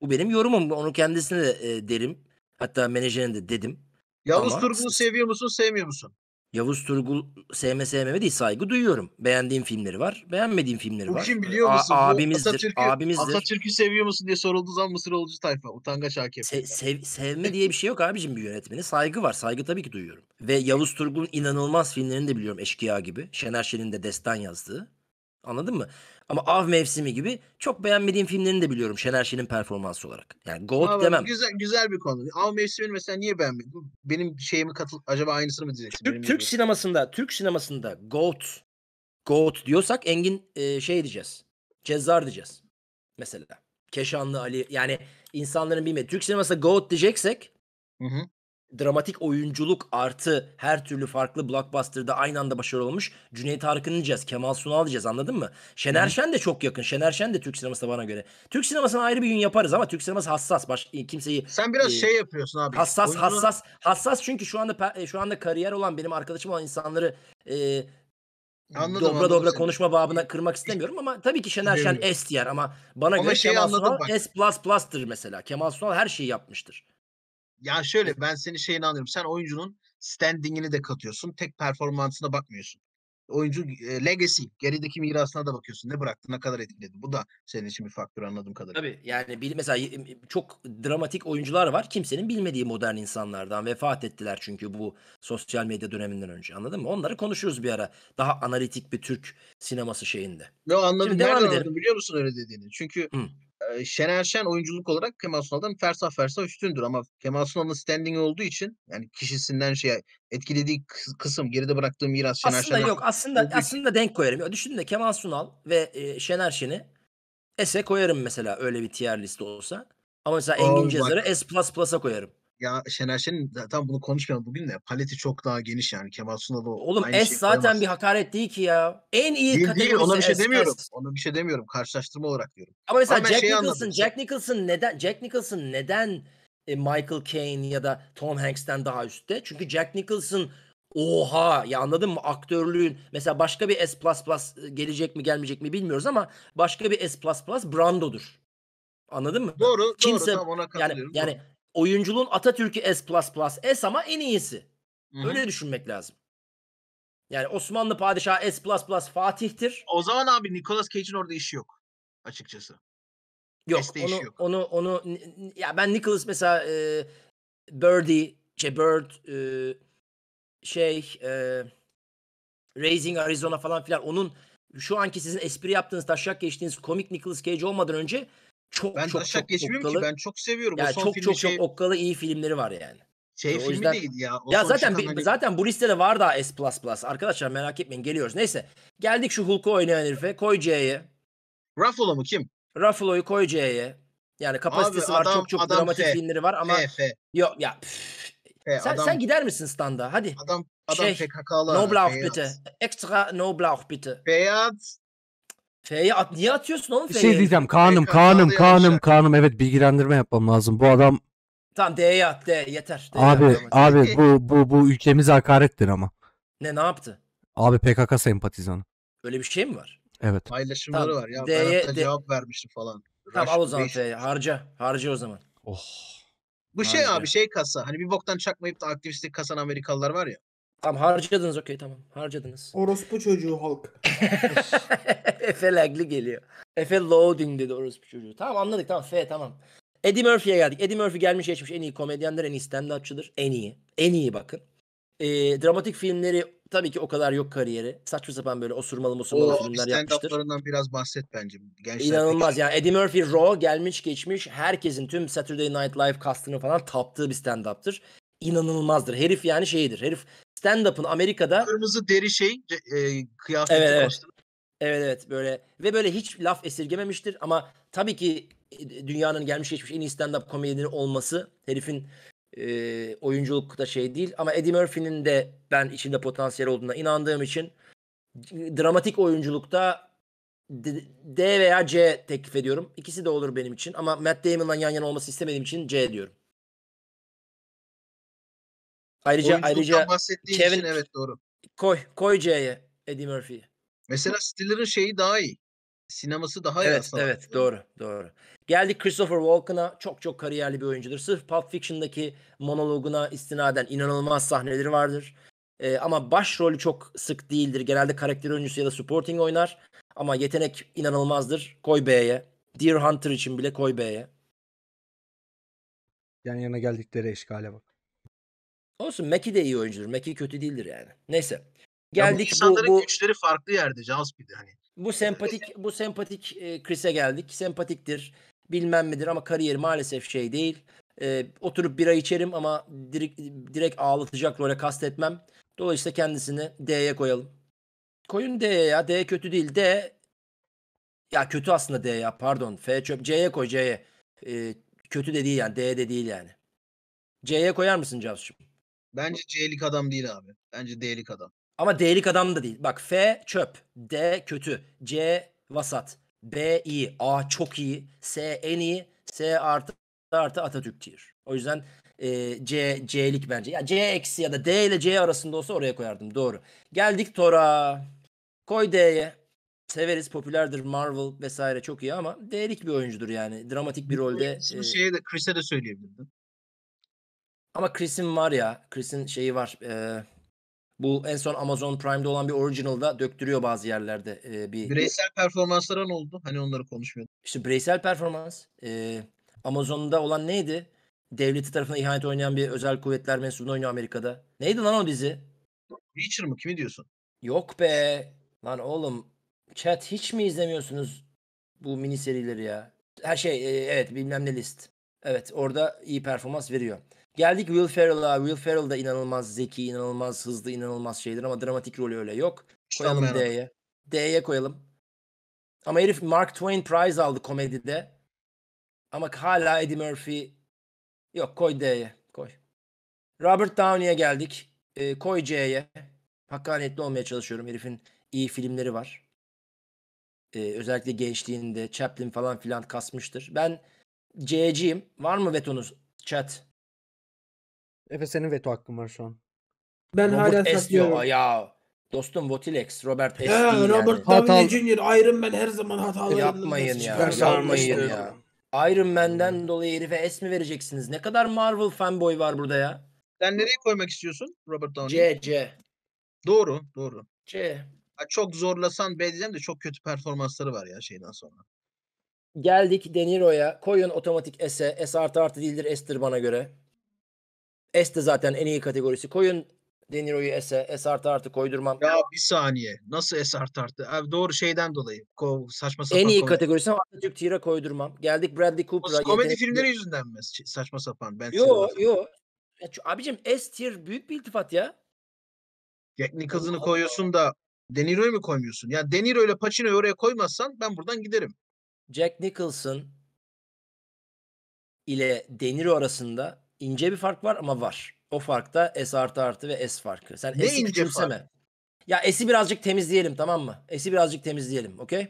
bu benim yorumum. Onu kendisine de e, derim. Hatta menajerine de dedim. Yavuz Ama... Turgun'u seviyor musun, sevmiyor musun? Yavuz Turgul sevme sevmeme değil saygı duyuyorum. Beğendiğim filmleri var, beğenmediğim filmleri Burçin, var. Burçin biliyor musun? A- abimizdir, Atatürk'ü, abimizdir. Atatürk'ü seviyor musun diye sorulduğu zaman Mısır Mısıroğlu'cu tayfa, utangaç hakem. Se- sev- sevme diye bir şey yok abicim bir yönetmeni. Saygı var, saygı tabii ki duyuyorum. Ve Yavuz Turgul'un inanılmaz filmlerini de biliyorum Eşkıya gibi. Şener Şen'in de destan yazdığı. Anladın mı? Ama Av Mevsimi gibi çok beğenmediğim filmlerini de biliyorum Şener Şen'in performansı olarak. Yani GOAT Abi, demem. Güzel güzel bir konu. Av Mevsimi'ni mesela niye beğenmedin? Benim şeyimi katıl acaba aynısını mı diyeceksin? Türk, Türk sinemasında, Türk sinemasında GOAT GOAT diyorsak Engin e, şey diyeceğiz. Cezzar diyeceğiz. Mesela. Keşanlı Ali yani insanların bilmediği. Türk sinemasında GOAT diyeceksek Hı hı dramatik oyunculuk artı her türlü farklı blockbuster'da aynı anda başarılı olmuş. Cüneyt Arkın diyeceğiz, Kemal Sunal diyeceğiz anladın mı? Şener Hı. Şen de çok yakın. Şener Şen de Türk sinemasına bana göre. Türk sinemasına ayrı bir gün yaparız ama Türk sineması hassas. Baş, e, kimseyi Sen biraz e, şey yapıyorsun abi. Hassas oyunu... hassas hassas çünkü şu anda e, şu anda kariyer olan benim arkadaşım olan insanları e, Anladım, dobra anladım dobra seni. konuşma babına kırmak istemiyorum ama tabii ki Şener Şen S diyer ama bana ama göre Kemal Sunal ben. S++'tır mesela. Kemal Sunal her şeyi yapmıştır. Ya şöyle ben seni şeyini anlıyorum. Sen oyuncunun standingini de katıyorsun. Tek performansına bakmıyorsun. Oyuncu e, legacy, gerideki mirasına da bakıyorsun. Ne bıraktı, ne kadar etkiledi. Bu da senin için bir faktör anladığım kadarıyla. Tabii yani bil mesela çok dramatik oyuncular var. Kimsenin bilmediği modern insanlardan vefat ettiler çünkü bu sosyal medya döneminden önce. Anladın mı? Onları konuşuruz bir ara. Daha analitik bir Türk sineması şeyinde. Yo anladım. Şimdi Nereden devam anladım biliyor musun öyle dediğini? Çünkü Hı Şener Şen oyunculuk olarak Kemal Sunal'dan fersa fersa üstündür ama Kemal Sunal'ın standing olduğu için yani kişisinden şey etkilediği kısım geride bıraktığım miras Şener Aslında Şen'den yok aslında olduğu... aslında denk koyarım. Ya düşünün de Kemal Sunal ve e, Şener Şen'i S'e koyarım mesela öyle bir tier liste olsa. Ama mesela Engin Cezar'ı S++'a koyarım ya Şener Şen'in zaten bunu konuşmayalım bugün de paleti çok daha geniş yani Kemal Sunal'ı. Oğlum S zaten koyamaz. bir hakaret değil ki ya. En iyi değil, kategorisi değil, ona bir şey S, demiyorum. S. Ona bir şey demiyorum. Karşılaştırma olarak diyorum. Ama mesela Ama Jack, Nicholson, Jack Nicholson neden Jack Nicholson neden e, Michael Caine ya da Tom Hanks'ten daha üstte? Çünkü Jack Nicholson Oha ya anladın mı aktörlüğün mesela başka bir S++ e, gelecek mi gelmeyecek mi bilmiyoruz ama başka bir S++ Brando'dur. Anladın mı? Doğru, Kimse, doğru. Tamam ona katılıyorum. Yani, yani oyunculuğun Atatürk'ü S++, S ama en iyisi. Hı-hı. Öyle düşünmek lazım. Yani Osmanlı padişahı S++ Fatih'tir. O zaman abi Nicolas Cage'in orada işi yok açıkçası. Yok S'de onu, yok. onu onu ya ben Nicholas mesela e, Birdie, şey Bird e, şey e, Raising Arizona falan filan onun şu anki sizin espri yaptığınız taşak geçtiğiniz komik Nicholas Cage olmadan önce çok ben çok Taşak çok geçmiyorum okkalı. ki ben çok seviyorum. Yani o son çok çok şey... çok okkalı iyi filmleri var yani. Şey yani filmi yüzden... değil ya. O ya zaten bir, hani... zaten bu listede var da S++. Arkadaşlar merak etmeyin geliyoruz. Neyse geldik şu Hulk'u oynayan herife. Koy C'ye. Ruffalo mu kim? Ruffalo'yu koy C'ye. Yani kapasitesi Abi, var adam, çok çok adam dramatik F. filmleri var ama F, F. yok ya. F, sen, adam, sen gider misin standa? Hadi. Adam adam şey, PKK'lı. No Blau bitte. Extra No Blau bitte. Beyaz F'ye at niye atıyorsun oğlum Bir şey diyeceğim. Kaan'ım, Peki, Kaan'ım, anladı Kaan'ım, Kaan'ım. Evet bilgilendirme yapmam lazım. Bu adam Tamam D'ye at D yeter. D'ye abi at. abi bu bu bu ülkemize hakarettir ama. Ne ne yaptı? Abi PKK sempatizanı. Öyle bir şey mi var? Evet. paylaşımları Tamam, var ya. D'ye- Berat'a D- cevap vermişti falan. Tamam Rush al o zaman F'ye şey. harca harca o zaman. Oh. Bu şey abi şey kasa. Hani bir boktan çakmayıp da aktivistlik kasan Amerikalılar var ya. Tamam harcadınız okey tamam harcadınız. Orospu çocuğu halk. Efe lagli geliyor. Efe loading dedi orospu çocuğu. Tamam anladık tamam F tamam. Eddie Murphy'ye geldik. Eddie Murphy gelmiş geçmiş en iyi komedyenler en iyi stand-upçıdır. En iyi. En iyi bakın. Ee, dramatik filmleri tabii ki o kadar yok kariyeri. Saçma sapan böyle osurmalı osurmalı o, filmler yapmıştır. O biraz bahset bence. Gençler İnanılmaz yani Eddie Murphy Raw gelmiş geçmiş herkesin tüm Saturday Night Live kastını falan taptığı bir stand-up'tır. İnanılmazdır. Herif yani şeyidir. Herif stand-up'ın Amerika'da kırmızı deri şey e, kıyafeti evet, evet. evet evet böyle ve böyle hiç laf esirgememiştir ama tabii ki e, dünyanın gelmiş geçmiş en iyi stand-up komedyeni olması herifin e, oyunculuk da şey değil ama Eddie Murphy'nin de ben içinde potansiyel olduğuna inandığım için dramatik oyunculukta D, veya C teklif ediyorum. İkisi de olur benim için ama Matt Damon'la yan yana olması istemediğim için C diyorum. Ayrıca Oyunculuktan ayrıca Kevin için evet doğru. Koy koy C'ye Eddie Murphy'yi. Mesela Stiller'ın şeyi daha iyi. Sineması daha evet, iyi aslında. Evet, doğru, doğru. Geldik Christopher Walken'a. Çok çok kariyerli bir oyuncudur. Sırf Pulp Fiction'daki monologuna istinaden inanılmaz sahneleri vardır. Ee, ama rolü çok sık değildir. Genelde karakter oyuncusu ya da supporting oynar. Ama yetenek inanılmazdır. Koy B'ye. Deer Hunter için bile koy B'ye. Yan yana geldikleri eşkale bak. Olsun Meki de iyi oyuncudur. Meki kötü değildir yani. Neyse. Geldik ya bu insanların bu güçleri farklı yerde Jaspi'de hani. Bu sempatik bu sempatik e, Chris'e geldik. Sempatiktir. Bilmem midir ama kariyeri maalesef şey değil. E, oturup bira içerim ama direkt, direkt ağlatacak role kastetmem. Dolayısıyla kendisini D'ye koyalım. Koyun D'ye ya. D kötü değil. D ya kötü aslında D ya pardon. F çöp C'ye koy C'ye. E, kötü de değil yani. D de değil yani. C'ye koyar mısın Cavs'cığım? Bence C'lik adam değil abi. Bence D'lik adam. Ama D'lik adam da değil. Bak F çöp, D kötü, C vasat, B iyi, A çok iyi, S en iyi, S artı artı Atatürk tier. O yüzden e, C C'lik bence. Ya C eksi ya da D ile C arasında olsa oraya koyardım. Doğru. Geldik Tora. Koy D'ye. Severiz, popülerdir Marvel vesaire çok iyi ama D'lik bir oyuncudur yani. Dramatik bir rolde. Bunu e, şeye de Chris'e de söyleyebilirdin. Ama Chris'in var ya. Chris'in şeyi var. E, bu en son Amazon Prime'de olan bir original'da döktürüyor bazı yerlerde. E, bir Bireysel performanslara ne oldu? Hani onları konuşmuyorduk. İşte bireysel performans. E, Amazon'da olan neydi? Devleti tarafına ihanet oynayan bir özel kuvvetler mensubunu oynuyor Amerika'da. Neydi lan o dizi? Reacher mı? Kimi diyorsun? Yok be. Lan oğlum. Chat hiç mi izlemiyorsunuz bu mini serileri ya? Her şey evet bilmem ne list. Evet orada iyi performans veriyor. Geldik Will Ferrell'a. Will Ferrell da inanılmaz zeki, inanılmaz hızlı, inanılmaz şeydir ama dramatik rolü öyle yok. Koyalım D'ye. D'ye koyalım. Ama herif Mark Twain Prize aldı komedide. Ama hala Eddie Murphy yok koy D'ye koy. Robert Downey'e geldik. E, koy C'ye. Hakkaniyetli olmaya çalışıyorum. Herifin iyi filmleri var. E, özellikle gençliğinde Chaplin falan filan kasmıştır. Ben C'ciyim. Var mı vetonuz chat? Efe senin veto hakkın var şu an. Ben Robert hala saklıyorum. ya. Dostum Votilex, Robert S. Ya, değil Robert Downey Hatal... Jr. Iron Man her zaman hatalı yapmayın ya. Yapmayın ya. Iron Man'den hmm. dolayı herife S mi vereceksiniz? Ne kadar Marvel fanboy var burada ya? Sen nereye koymak istiyorsun Robert Downey? C, C. Doğru, doğru. C. Ya çok zorlasan B de çok kötü performansları var ya şeyden sonra. Geldik De Niro'ya. Koyun otomatik S'e. S artı artı değildir S'tir bana göre. S de zaten en iyi kategorisi. Koyun Deniroyu Niro'yu S'e. S artı artı koydurmam. Ya bir saniye. Nasıl S artı artı? Abi doğru şeyden dolayı. Ko saçma sapan. En iyi komedi. kategorisi ama Atatürk Tira koydurmam. Geldik Bradley Cooper'a. Komedi filmleri yüzünden mi? Saçma sapan. Ben yo yo. Ya, şu, abicim S tier büyük bir iltifat ya. Jack Nicholson'ı koyuyorsun da Deniroyu mu koymuyorsun? Ya Deniro ile Pacino'yu oraya koymazsan ben buradan giderim. Jack Nicholson ile Deniro arasında ince bir fark var ama var. O fark da S artı artı ve S farkı. Sen ne S'i küçümseme. Ya S'i birazcık temizleyelim tamam mı? S'i birazcık temizleyelim okey?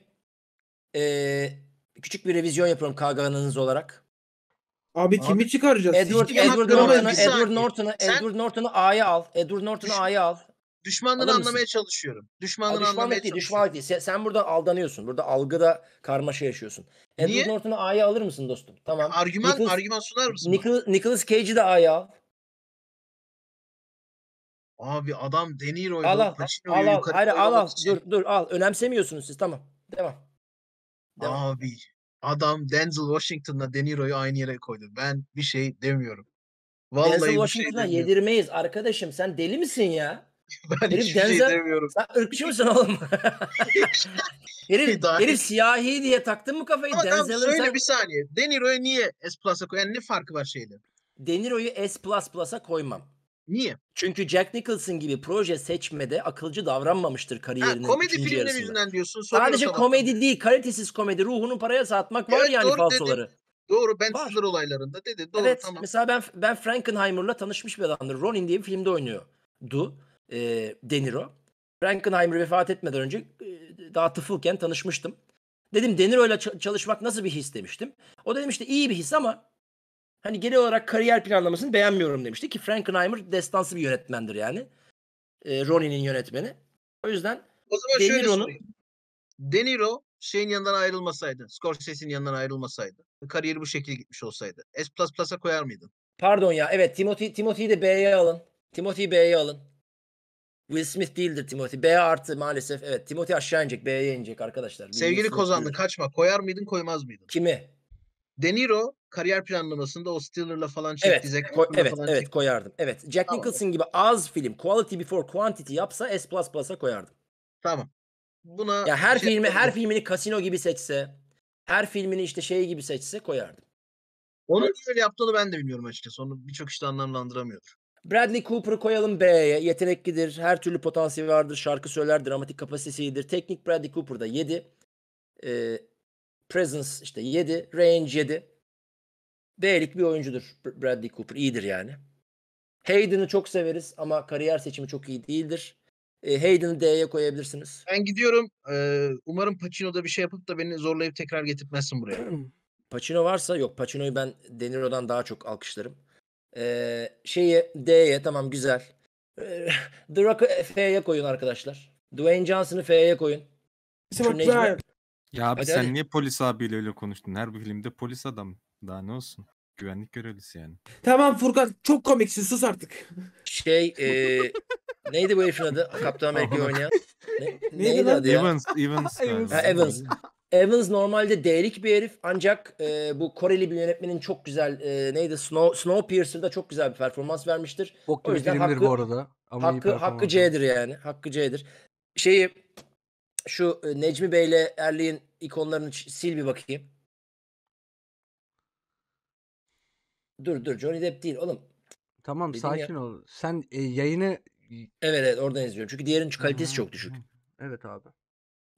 Ee, küçük bir revizyon yapıyorum KGA'nınız olarak. Abi, Abi kimi çıkaracağız? Edward, Edward Norton'u Edward Norton'u Edward Norton'u A'ya al. Edward Norton'u A'ya al. Düşmanları anlamaya çalışıyorum. Düşmanları düşman anlamaya değil, Düşmanlık değil. Sen, sen buradan aldanıyorsun. Burada algıda karmaşa yaşıyorsun. Niye? Edward Norton'u A'ya alır mısın dostum? Tamam. Ya, argüman, Nicholas, argüman sunar mısın? Nicholas, Nicholas Cage'i de A'ya al. Abi adam De Niro'yu al al. Al al. Hayır al al. Dur dur al. Önemsemiyorsunuz siz. Tamam. Devam. Devam. Abi adam Denzel Washington'la Deniro'yu aynı yere koydu. Ben bir şey demiyorum. Vallahi Denzel şey Washington'a şey yedirmeyiz arkadaşım. Sen deli misin ya? ben herif hiçbir şey Denzel, şey demiyorum. Sen ırkçı mısın oğlum? herif, herif siyahi diye taktın mı kafayı? Ama Denzel'ın tamam, söyle sen... bir saniye. Deniro'yu niye S Plus'a koy? Yani ne farkı var şeyde? Deniro'yu S Plus Plus'a koymam. Niye? Çünkü Jack Nicholson gibi proje seçmede akılcı davranmamıştır kariyerinin. Ha, komedi filmleri yarısında. yüzünden diyorsun. Sadece sana. komedi değil, kalitesiz komedi. Ruhunu paraya satmak var yani doğru, falsoları. Doğru ben var. olaylarında dedi. Doğru evet, tamam. Mesela ben ben Frankenheimer'la tanışmış bir adamdır. Ronin diye bir filmde oynuyordu e, De Niro. Frankenheimer vefat etmeden önce e, daha tıfılken tanışmıştım. Dedim De Niro ile çalışmak nasıl bir his demiştim. O da demişti iyi bir his ama hani genel olarak kariyer planlamasını beğenmiyorum demişti ki Frankenheimer destansı bir yönetmendir yani. E, Ronnie'nin yönetmeni. O yüzden o zaman De şöyle De Niro şeyin yanından ayrılmasaydı, Scorsese'nin yanından ayrılmasaydı, kariyeri bu şekilde gitmiş olsaydı S++'a koyar mıydın? Pardon ya. Evet, Timothy Timothy'yi de B'ye alın. Timothy'yi B'ye alın. Will Smith değildir Timothy. B artı maalesef evet. Timothy aşağı inecek. B'ye inecek arkadaşlar. Will Sevgili Kozanlı kaçma. Koyar mıydın koymaz mıydın? Kimi? De Niro kariyer planlamasında o Steeler'la falan çekti. Evet, Zack koy, evet, falan evet çekti. koyardım. Evet. Jack tamam. Nicholson gibi az film Quality Before Quantity yapsa S plus'a koyardım. Tamam. Buna ya her şey filmi her filmini kasino gibi seçse, her filmini işte şey gibi seçse koyardım. Onun böyle yaptığını ben de bilmiyorum açıkçası. Onu birçok işte anlamlandıramıyordur. Bradley Cooper'ı koyalım B'ye. Yeteneklidir. Her türlü potansiyeli vardır. Şarkı söyler. Dramatik kapasitesidir. Teknik Bradley Cooper'da 7. E, ee, presence işte 7. Range 7. B'lik bir oyuncudur Bradley Cooper. İyidir yani. Hayden'ı çok severiz ama kariyer seçimi çok iyi değildir. E, Hayden'ı D'ye koyabilirsiniz. Ben gidiyorum. Ee, umarım Pacino'da bir şey yapıp da beni zorlayıp tekrar getirtmezsin buraya. Pacino varsa yok. Pacino'yu ben De Niro'dan daha çok alkışlarım. Ee, şeye D'ye tamam güzel. Ee, Drak'ı F'ye koyun arkadaşlar. Dwayne Johnson'ı F'ye koyun. Ya abi hadi, sen hadi. niye polis abiyle öyle konuştun? Her bir filmde polis adam. Daha ne olsun? Güvenlik görevlisi yani. Tamam Furkan çok komiksin sus artık. Şey e, neydi bu herifin adı? Kaptan Amerika'yı oynayan. Ne, neydi, neydi adı ya? Evans. Evans. Evans. Evans normalde değerik bir herif ancak e, bu Koreli bir yönetmenin çok güzel e, neydi Snow Snowpiercer'da çok güzel bir performans vermiştir. Bok o yüzden hakkı, bu arada. Ama hakkı, hakkı C'dir yani. Hakkı C'dir. Şeyi şu e, Necmi Bey'le Erli'nin ikonlarını sil bir bakayım. Dur dur Johnny Depp değil oğlum. Tamam Dedim sakin ya. ol. Sen e, yayını Evet evet oradan izliyorum. Çünkü diğerinin kalitesi çok düşük. Evet abi.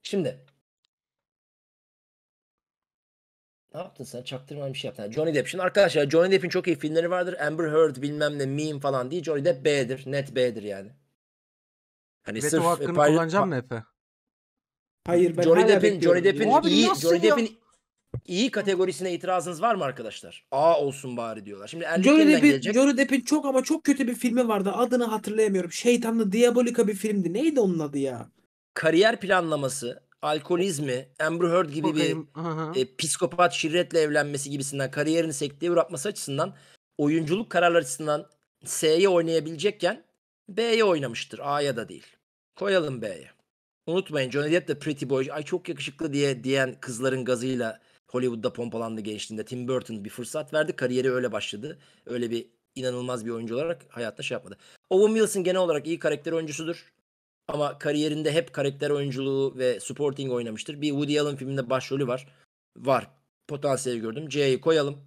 Şimdi Ne yaptın sen? Çaktırma bir şey yaptın. Johnny Depp. Şimdi arkadaşlar Johnny Depp'in çok iyi filmleri vardır. Amber Heard bilmem ne meme falan değil. Johnny Depp B'dir. Net B'dir yani. Hani Veto sırf hakkını payla- kullanacağım mı Efe? Hayır ben Johnny Depp'in Johnny Depp'in iyi Johnny Depp'in iyi kategorisine itirazınız var mı arkadaşlar? A olsun bari diyorlar. Şimdi Johnny Depp'in gelecek. Johnny Depp'in çok ama çok kötü bir filmi vardı. Adını hatırlayamıyorum. Şeytanlı Diabolika bir filmdi. Neydi onun adı ya? Kariyer planlaması alkolizmi, Amber Heard gibi Bakayım. bir e, psikopat şirretle evlenmesi gibisinden kariyerini sekteye uğratması açısından oyunculuk kararları açısından S'ye oynayabilecekken B'ye oynamıştır. A'ya da değil. Koyalım B'ye. Unutmayın Johnny Depp de Pretty Boy, ay çok yakışıklı diye diyen kızların gazıyla Hollywood'da pompalandı gençliğinde. Tim Burton bir fırsat verdi. Kariyeri öyle başladı. Öyle bir inanılmaz bir oyuncu olarak hayatta şey yapmadı. Owen Wilson genel olarak iyi karakter oyuncusudur. Ama kariyerinde hep karakter oyunculuğu ve supporting oynamıştır. Bir Woody Allen filminde başrolü var. Var. potansiyeli gördüm. C'yi koyalım.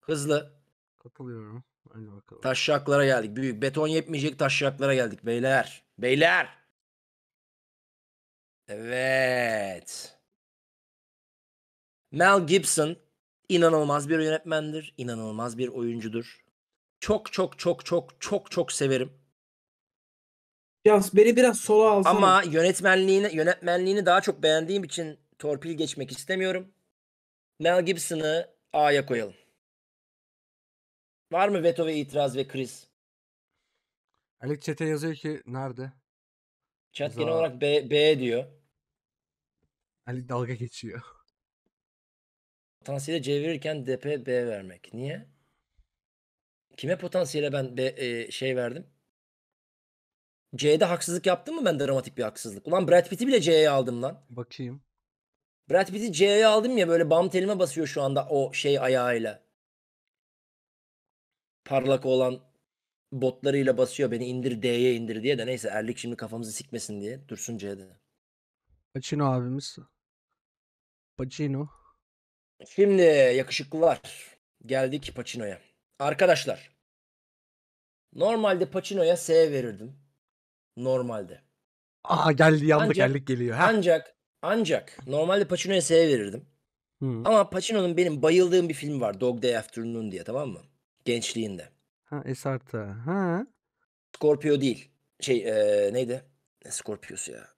Hızlı. Katılıyorum. Hadi bakalım. Taş Taşşaklara geldik. Büyük beton yetmeyecek taşşaklara geldik beyler. Beyler. Evet. Mel Gibson inanılmaz bir yönetmendir, inanılmaz bir oyuncudur. Çok çok çok çok çok çok severim. Biraz beni biraz sola alsana. Ama yönetmenliğini yönetmenliğini daha çok beğendiğim için torpil geçmek istemiyorum. Mel Gibson'ı A'ya koyalım. Var mı veto ve itiraz ve kriz? Alex Çete yazıyor ki nerede? Chat Za- genel olarak B, B diyor. Ali dalga geçiyor. Potansiyele çevirirken verirken DP B vermek. Niye? Kime potansiyele ben B, e, şey verdim? C'de haksızlık yaptım mı ben dramatik bir haksızlık? Ulan Brad Pitt'i bile C'ye aldım lan. Bakayım. Brad Pitt'i C'ye aldım ya böyle bam telime basıyor şu anda o şey ayağıyla. Parlak olan botlarıyla basıyor beni indir D'ye indir diye de neyse Erlik şimdi kafamızı sikmesin diye dursun C'de. Pacino abimiz. Pacino. Şimdi yakışıklılar geldik Pacino'ya. Arkadaşlar normalde Pacino'ya S verirdim. Normalde. Aa geldi yandık ancak, geldik geliyor. Heh. Ancak ancak normalde Pacino'ya S'ye verirdim. Hı. Ama Pacino'nun benim bayıldığım bir film var. Dog Day Afternoon diye tamam mı? Gençliğinde. Ha Esarta. Ha. Scorpio değil. Şey ee, neydi? Ne Scorpio'su ya?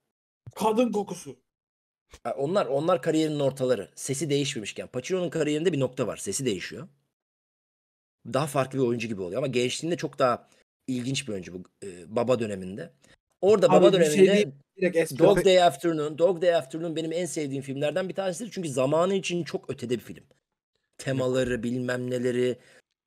Kadın kokusu. Onlar onlar kariyerinin ortaları. Sesi değişmemişken. Pacino'nun kariyerinde bir nokta var. Sesi değişiyor. Daha farklı bir oyuncu gibi oluyor. Ama gençliğinde çok daha ilginç bir oyuncu bu e, baba döneminde. Orada Abi baba şey döneminde şey Dog Day Afternoon, Dog Day Afternoon benim en sevdiğim filmlerden bir tanesidir. Çünkü zamanı için çok ötede bir film. Temaları, bilmem neleri,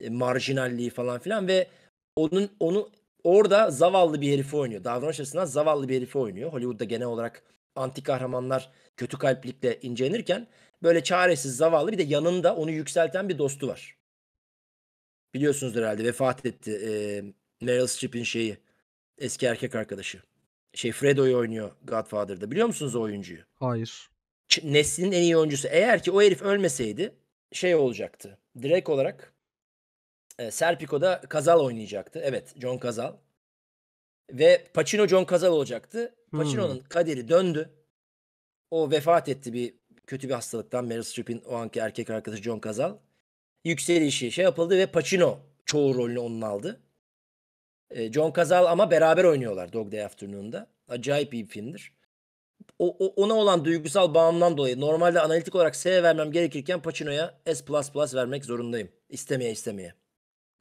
e, marjinalliği falan filan ve onun onu orada zavallı bir herifi oynuyor. Davranış açısından zavallı bir herifi oynuyor. Hollywood'da genel olarak anti kahramanlar kötü kalplikle incelenirken böyle çaresiz zavallı bir de yanında onu yükselten bir dostu var. Biliyorsunuzdur herhalde vefat etti. E, Meryl Streep'in şeyi. Eski erkek arkadaşı. Şey Fredo'yu oynuyor Godfather'da. Biliyor musunuz o oyuncuyu? Hayır. Ç- neslinin en iyi oyuncusu. Eğer ki o herif ölmeseydi şey olacaktı. Direkt olarak e, Serpico'da Kazal oynayacaktı. Evet John Kazal. Ve Pacino John Kazal olacaktı. Pacino'nun hmm. kaderi döndü. O vefat etti bir kötü bir hastalıktan. Meryl Streep'in o anki erkek arkadaşı John Kazal. Yükselişi şey yapıldı ve Pacino çoğu rolünü onun aldı. Ee, John Cazal ama beraber oynuyorlar Dog Day Afternoon'da. Acayip iyi bir filmdir. O, o, ona olan duygusal bağımdan dolayı normalde analitik olarak S vermem gerekirken Pacino'ya S++ vermek zorundayım. İstemeye istemeye.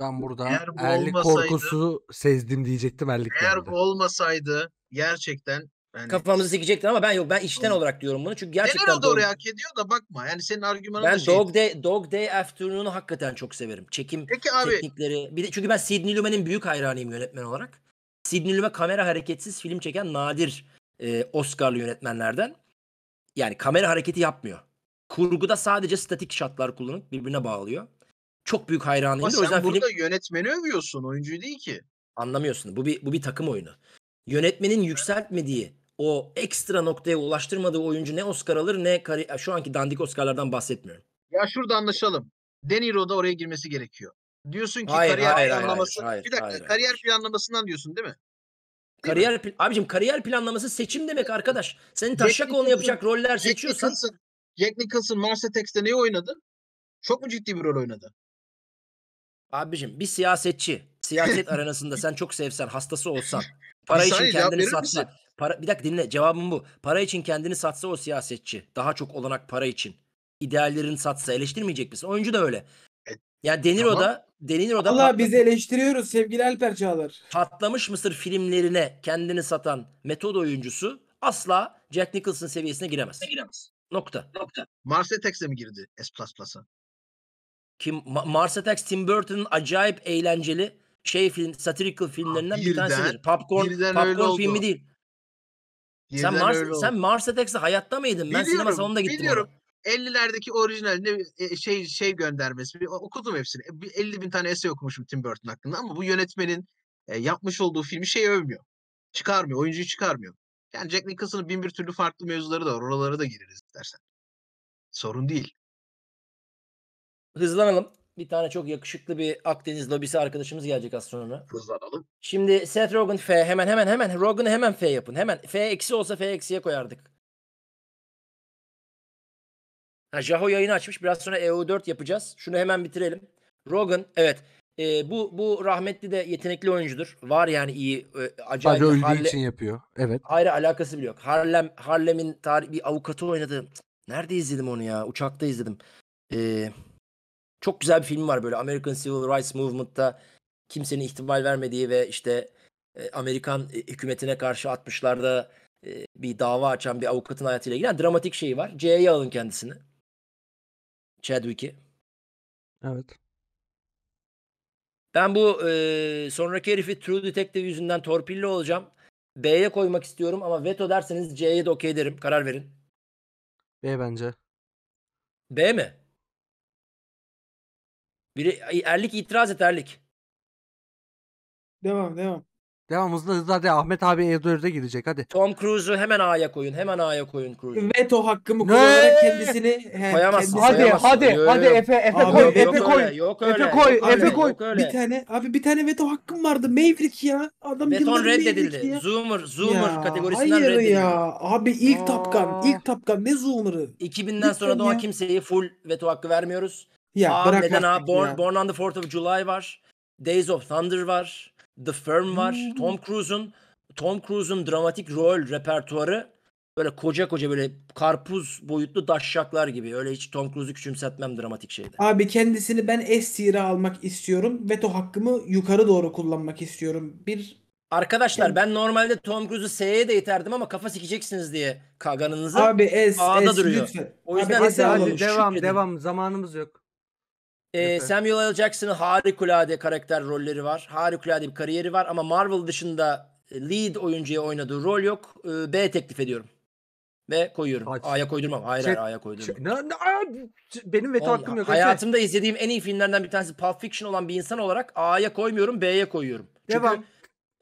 Ben burada eğer bu erlik olmasaydı, korkusu sezdim diyecektim erlikten. Eğer bu olmasaydı gerçekten yani, Kafamızı sikecektir ama ben yok ben içten olarak diyorum bunu. Çünkü gerçekten Neden o doğru hak ediyor da bakma. Yani senin argümanın Ben şey... Dog Day Dog Day Afternoon'u hakikaten çok severim. Çekim Peki abi. teknikleri. Bir de çünkü ben Sidney Lumet'in büyük hayranıyım yönetmen olarak. Sidney Lumet kamera hareketsiz film çeken nadir e, Oscar'lı yönetmenlerden. Yani kamera hareketi yapmıyor. Kurguda sadece statik şatlar kullanıp birbirine bağlıyor. Çok büyük hayranıyım. Ama sen o yüzden burada film... yönetmeni övüyorsun, oyuncuyu değil ki. Anlamıyorsun. Bu bir bu bir takım oyunu. Yönetmenin yükseltmediği o ekstra noktaya ulaştırmadığı oyuncu ne Oscar alır ne kari- şu anki dandik Oscar'lardan bahsetmiyorum. Ya şurada anlaşalım. De Niro'da oraya girmesi gerekiyor. Diyorsun ki hayır, kariyer hayır, planlaması. Hayır, hayır, bir dakika hayır, hayır. kariyer planlamasından diyorsun değil mi? Değil kariyer mi? abicim kariyer planlaması seçim demek arkadaş. Senin onu yapacak roller Jack seçiyorsan. Nicholson, Jack Nicholson Mars Attacks'te neyi oynadı? Çok mu ciddi bir rol oynadı? Abicim bir siyasetçi siyaset aranasında sen çok sevsen, hastası olsan, para bir için kendini satsa, para, bir dakika dinle cevabım bu. Para için kendini satsa o siyasetçi. Daha çok olanak para için. İdeallerini satsa eleştirmeyecek misin? Oyuncu da öyle. E, yani denir tamam. o da denir o da. Allah patlamış, bizi eleştiriyoruz sevgili Alper Çağlar. Patlamış Mısır filmlerine kendini satan metod oyuncusu asla Jack Nicholson seviyesine giremez. Giremez. Nokta. Nokta. Mars Attacks'e mi girdi S++'a? Kim Ma- Mars Attacks Tim Burton'ın acayip eğlenceli şey film satirical filmlerinden birden, bir tanesidir. Popcorn popcorn filmi oldu. değil. Birden sen Mars sen Mars Attacks'ı hayatta mıydın? Biliyorum, ben sinema salonunda gittim. Biliyorum. Ona. 50'lerdeki orijinal ne e, şey şey göndermesi okudum hepsini. 50 e, bin tane essay okumuşum Tim Burton hakkında ama bu yönetmenin e, yapmış olduğu filmi şey övmüyor. Çıkarmıyor. Oyuncuyu çıkarmıyor. Yani Jack Nicholson'ın bin bir türlü farklı mevzuları da var. Oralara da gireriz istersen. Sorun değil. Hızlanalım. Bir tane çok yakışıklı bir Akdeniz lobisi arkadaşımız gelecek az sonra. Hızlanalım. Şimdi Seth Rogen F hemen hemen hemen Rogen'ı hemen F yapın. Hemen F eksi olsa F eksiye koyardık. Ha, Jaho yayını açmış. Biraz sonra eo 4 yapacağız. Şunu hemen bitirelim. Rogan evet. E, bu bu rahmetli de yetenekli oyuncudur. Var yani iyi e, acayip. Sadece öldüğü için yapıyor. Evet. Hayır alakası bile yok. Harlem Harlem'in tarih bir avukatı oynadı. Nerede izledim onu ya? Uçakta izledim. E, çok güzel bir film var böyle American Civil Rights Movement'ta kimsenin ihtimal vermediği ve işte e, Amerikan e, hükümetine karşı 60'larda e, bir dava açan bir avukatın hayatıyla ilgili dramatik şeyi var. C'ye alın kendisini. Chadwick'i. Evet. Ben bu e, sonraki herifi True Detective yüzünden torpilli olacağım. B'ye koymak istiyorum ama veto derseniz C'ye de okey derim. Karar verin. B bence. B mi? Biri Erlik itiraz et Erlik. Devam devam. Devam hızlı hızlı hadi Ahmet abi E4'e girecek hadi. Tom Cruise'u hemen A'ya koyun. Hemen A'ya koyun Cruise'u. Veto hakkımı kullanarak kendisini he, koyamazsın. Kendisi. Hadi koyamazsın. hadi yo, hadi Efe Efe koy yok, Efe koy. Öyle, yok öyle. Efe koy yok Efe koy. Bir tane abi bir tane veto hakkım vardı. Maverick ya. Adam Veton reddedildi. Ya. Zoomer Zoomer ya, kategorisinden hayır reddedildi. ya. Abi ilk Aa. Tapkan ilk Tapkan ne Zoomer'ı? 2000'den Lütfen sonra doğan ya. kimseye full veto hakkı vermiyoruz. Ya Aa, bırak neden ha? Born, Born on the 4th of July var. Days of Thunder var. The Firm var. Hmm. Tom Cruise'un Tom Cruise'un dramatik rol repertuarı böyle koca koca böyle karpuz boyutlu daşşaklar gibi. Öyle hiç Tom Cruise'u küçümsetmem dramatik şeyde. Abi kendisini ben S tier'e almak istiyorum. Veto hakkımı yukarı doğru kullanmak istiyorum. Bir Arkadaşlar ben normalde Tom Cruise'u S'ye de iterdim ama kafa sikeceksiniz diye kaganınızı. Abi S, S, duruyor. Lütfen. O yüzden Abi, S, S devam, devam. Zamanımız yok. Ee, Samuel L. Jackson'ın harikulade karakter rolleri var. Harikulade bir kariyeri var ama Marvel dışında e, lead oyuncuya oynadığı rol yok. B teklif ediyorum. Ve koyuyorum. Aç. A'ya koydurmam. Hayır Çet, şey, hayır A'ya koydurmam. Şey, ne, benim veto hakkım yok. Hayatımda şey. izlediğim en iyi filmlerden bir tanesi Pulp Fiction olan bir insan olarak A'ya koymuyorum B'ye koyuyorum. Çünkü Devam.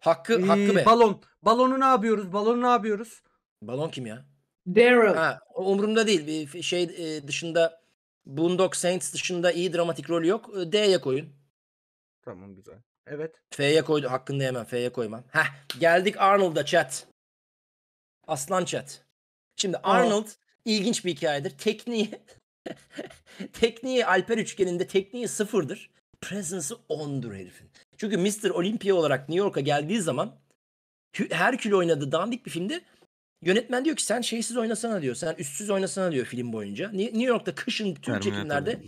Hakkı, ee, hakkı B. Balon. Balonu ne yapıyoruz? Balonu ne yapıyoruz? Balon kim ya? Daryl. Ha, umurumda değil. Bir şey e, dışında Bundok Saints dışında iyi dramatik rolü yok. Ee, D'ye koyun. Tamam güzel. Evet. F'ye koydu. Hakkında yemem. F'ye koymam. Heh. Geldik Arnold'a chat. Aslan chat. Şimdi Arnold evet. ilginç bir hikayedir. Tekniği tekniği Alper üçgeninde tekniği sıfırdır. Presence'ı ondur herifin. Çünkü Mr. Olympia olarak New York'a geldiği zaman her kilo oynadığı dandik bir filmde Yönetmen diyor ki sen şeysiz oynasana diyor. Sen üstsüz oynasana diyor film boyunca. New York'ta kışın tüm Terminator. çekimlerde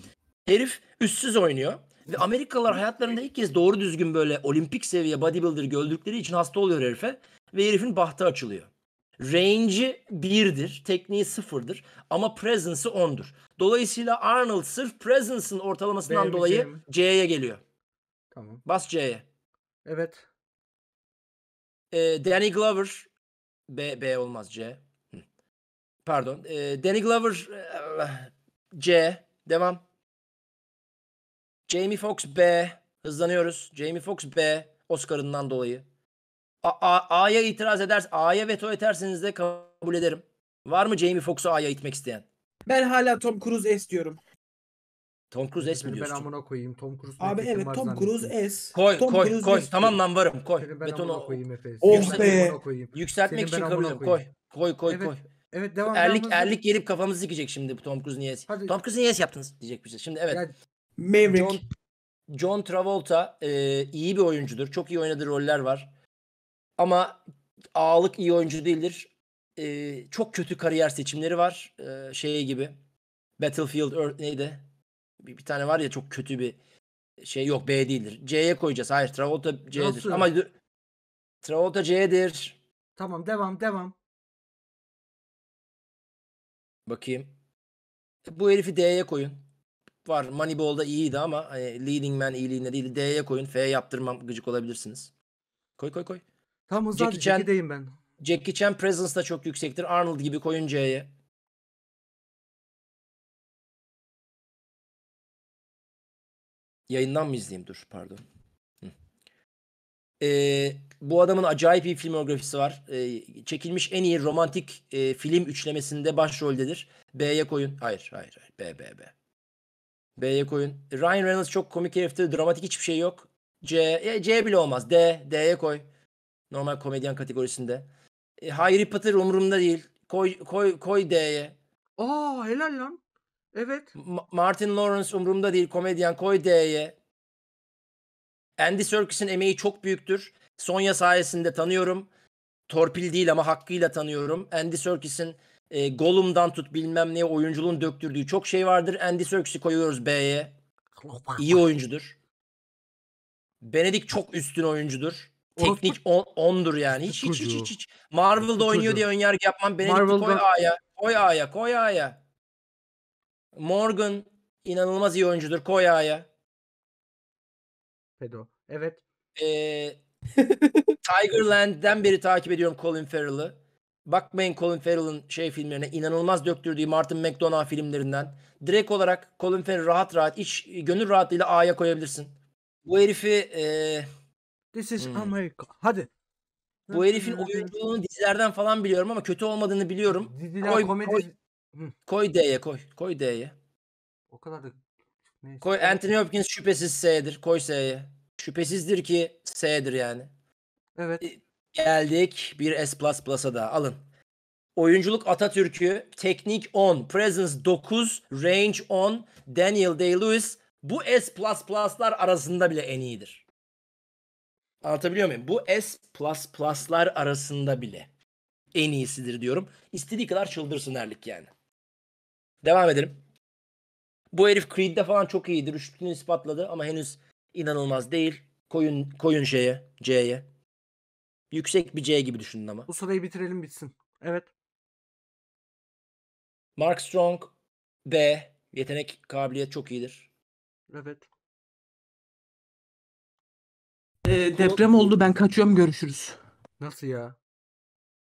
herif üstsüz oynuyor. Ve Amerikalılar hayatlarında ilk kez doğru düzgün böyle olimpik seviye bodybuilder gördükleri için hasta oluyor herife. Ve herifin bahtı açılıyor. Range'i birdir, tekniği sıfırdır ama presence'ı 10'dur. Dolayısıyla Arnold sırf presence'ın ortalamasından dolayı içerim. C'ye geliyor. Tamam. Bas C'ye. Evet. Ee, Danny Glover B, B olmaz C. Pardon. E, Danny Glover e, C. Devam. Jamie Foxx B. Hızlanıyoruz. Jamie Foxx B. Oscar'ından dolayı. A'ya itiraz eders, A'ya veto eterseniz de kabul ederim. Var mı Jamie Foxx'u A'ya itmek isteyen? Ben hala Tom Cruise S diyorum. Tom Cruise S mi Ben diyorsun? amına koyayım. Tom Cruise. Abi evet var Tom zannettim. Cruise S. Koy Tom koy Cruise koy. S Tamam lan varım koy. Seni ben amına koyayım Efe. Oh Seni be. amına koyayım. Seni yükseltmek için kabul Koy. Koy koy Evet, koy. Evet devam. Erlik devam, erlik gelip kafamızı dikecek şimdi bu Tom Cruise niye? Hadi. Tom Cruise niye yaptınız diyecek bize. Şimdi evet. Ya, Maverick. John, John Travolta e, iyi bir oyuncudur. Çok iyi oynadığı roller var. Ama ağalık iyi oyuncu değildir. E, çok kötü kariyer seçimleri var. E, şey gibi. Battlefield Earth neydi? Bir, bir tane var ya çok kötü bir şey yok B değildir. C'ye koyacağız. Hayır Travolta C'dir. Nasıl? Ama dur. Travolta C'dir. Tamam devam devam. Bakayım. Bu herifi D'ye koyun. Var Moneyball'da iyiydi ama hani leading man iyiliğine değil D'ye koyun. F yaptırmam gıcık olabilirsiniz. Koy koy koy. Tam uzak Jackie Chan, Jackie'deyim ben. Jackie Chan presence da çok yüksektir. Arnold gibi koyun C'ye. Yayından mı izleyeyim? Dur pardon. E, bu adamın acayip bir filmografisi var. E, çekilmiş en iyi romantik e, film üçlemesinde başroldedir. B'ye koyun. Hayır, hayır, hayır. B, B, B. B'ye koyun. Ryan Reynolds çok komik herifti. Dramatik hiçbir şey yok. C, e, C bile olmaz. D, D'ye koy. Normal komedyen kategorisinde. E, Hayri Pıtır umurumda değil. Koy, koy, koy D'ye. Aa helal lan. Evet. Ma- Martin Lawrence umurumda değil komedyen koy D'ye. Andy Serkis'in emeği çok büyüktür. Sonya sayesinde tanıyorum. Torpil değil ama hakkıyla tanıyorum. Andy Serkis'in e, Gollum'dan tut bilmem neye oyunculuğun döktürdüğü çok şey vardır. Andy Serkis'i koyuyoruz B'ye. İyi oyuncudur. Benedict çok üstün oyuncudur. Teknik 10 on, ondur yani. Hiç hiç hiç hiç hiç. Marvel'da oynuyor diye önyargı yapmam. Benedict Marvel'da... koy A'ya. Koy A'ya. Koy A'ya. Morgan inanılmaz iyi oyuncudur. Koya'ya. Pedo. Evet. Ee, Tigerland'den beri takip ediyorum Colin Farrell'ı. Bakmayın Colin Farrell'ın şey filmlerine inanılmaz döktürdüğü Martin McDonagh filmlerinden. Direkt olarak Colin Farrell rahat rahat iç gönül rahatlığıyla A'ya koyabilirsin. Bu herifi ee, This is hmm. America. Hadi. Bu herifin oyunculuğunu dizilerden falan biliyorum ama kötü olmadığını biliyorum. Diziler Koy, komedi koy, Hı. Koy D'ye koy. Koy D'ye. O kadar da neyse. Koy Anthony Hopkins şüphesiz S'dir. Koy S'ye. Şüphesizdir ki S'dir yani. Evet. E, geldik bir S S++'a da alın. Oyunculuk Atatürk'ü, teknik 10, presence 9, range 10, Daniel Day-Lewis bu S S++'lar arasında bile en iyidir. Anlatabiliyor muyum? Bu S S++'lar arasında bile en iyisidir diyorum. İstediği kadar çıldırsın Erlik yani. Devam edelim. Bu herif Creed'de falan çok iyidir. Üçlüğünü ispatladı ama henüz inanılmaz değil. Koyun koyun şeye, C'ye. Yüksek bir C gibi düşünün ama. Bu sırayı bitirelim bitsin. Evet. Mark Strong B. Yetenek kabiliyet çok iyidir. Evet. Ee, deprem oldu ben kaçıyorum görüşürüz. Nasıl ya?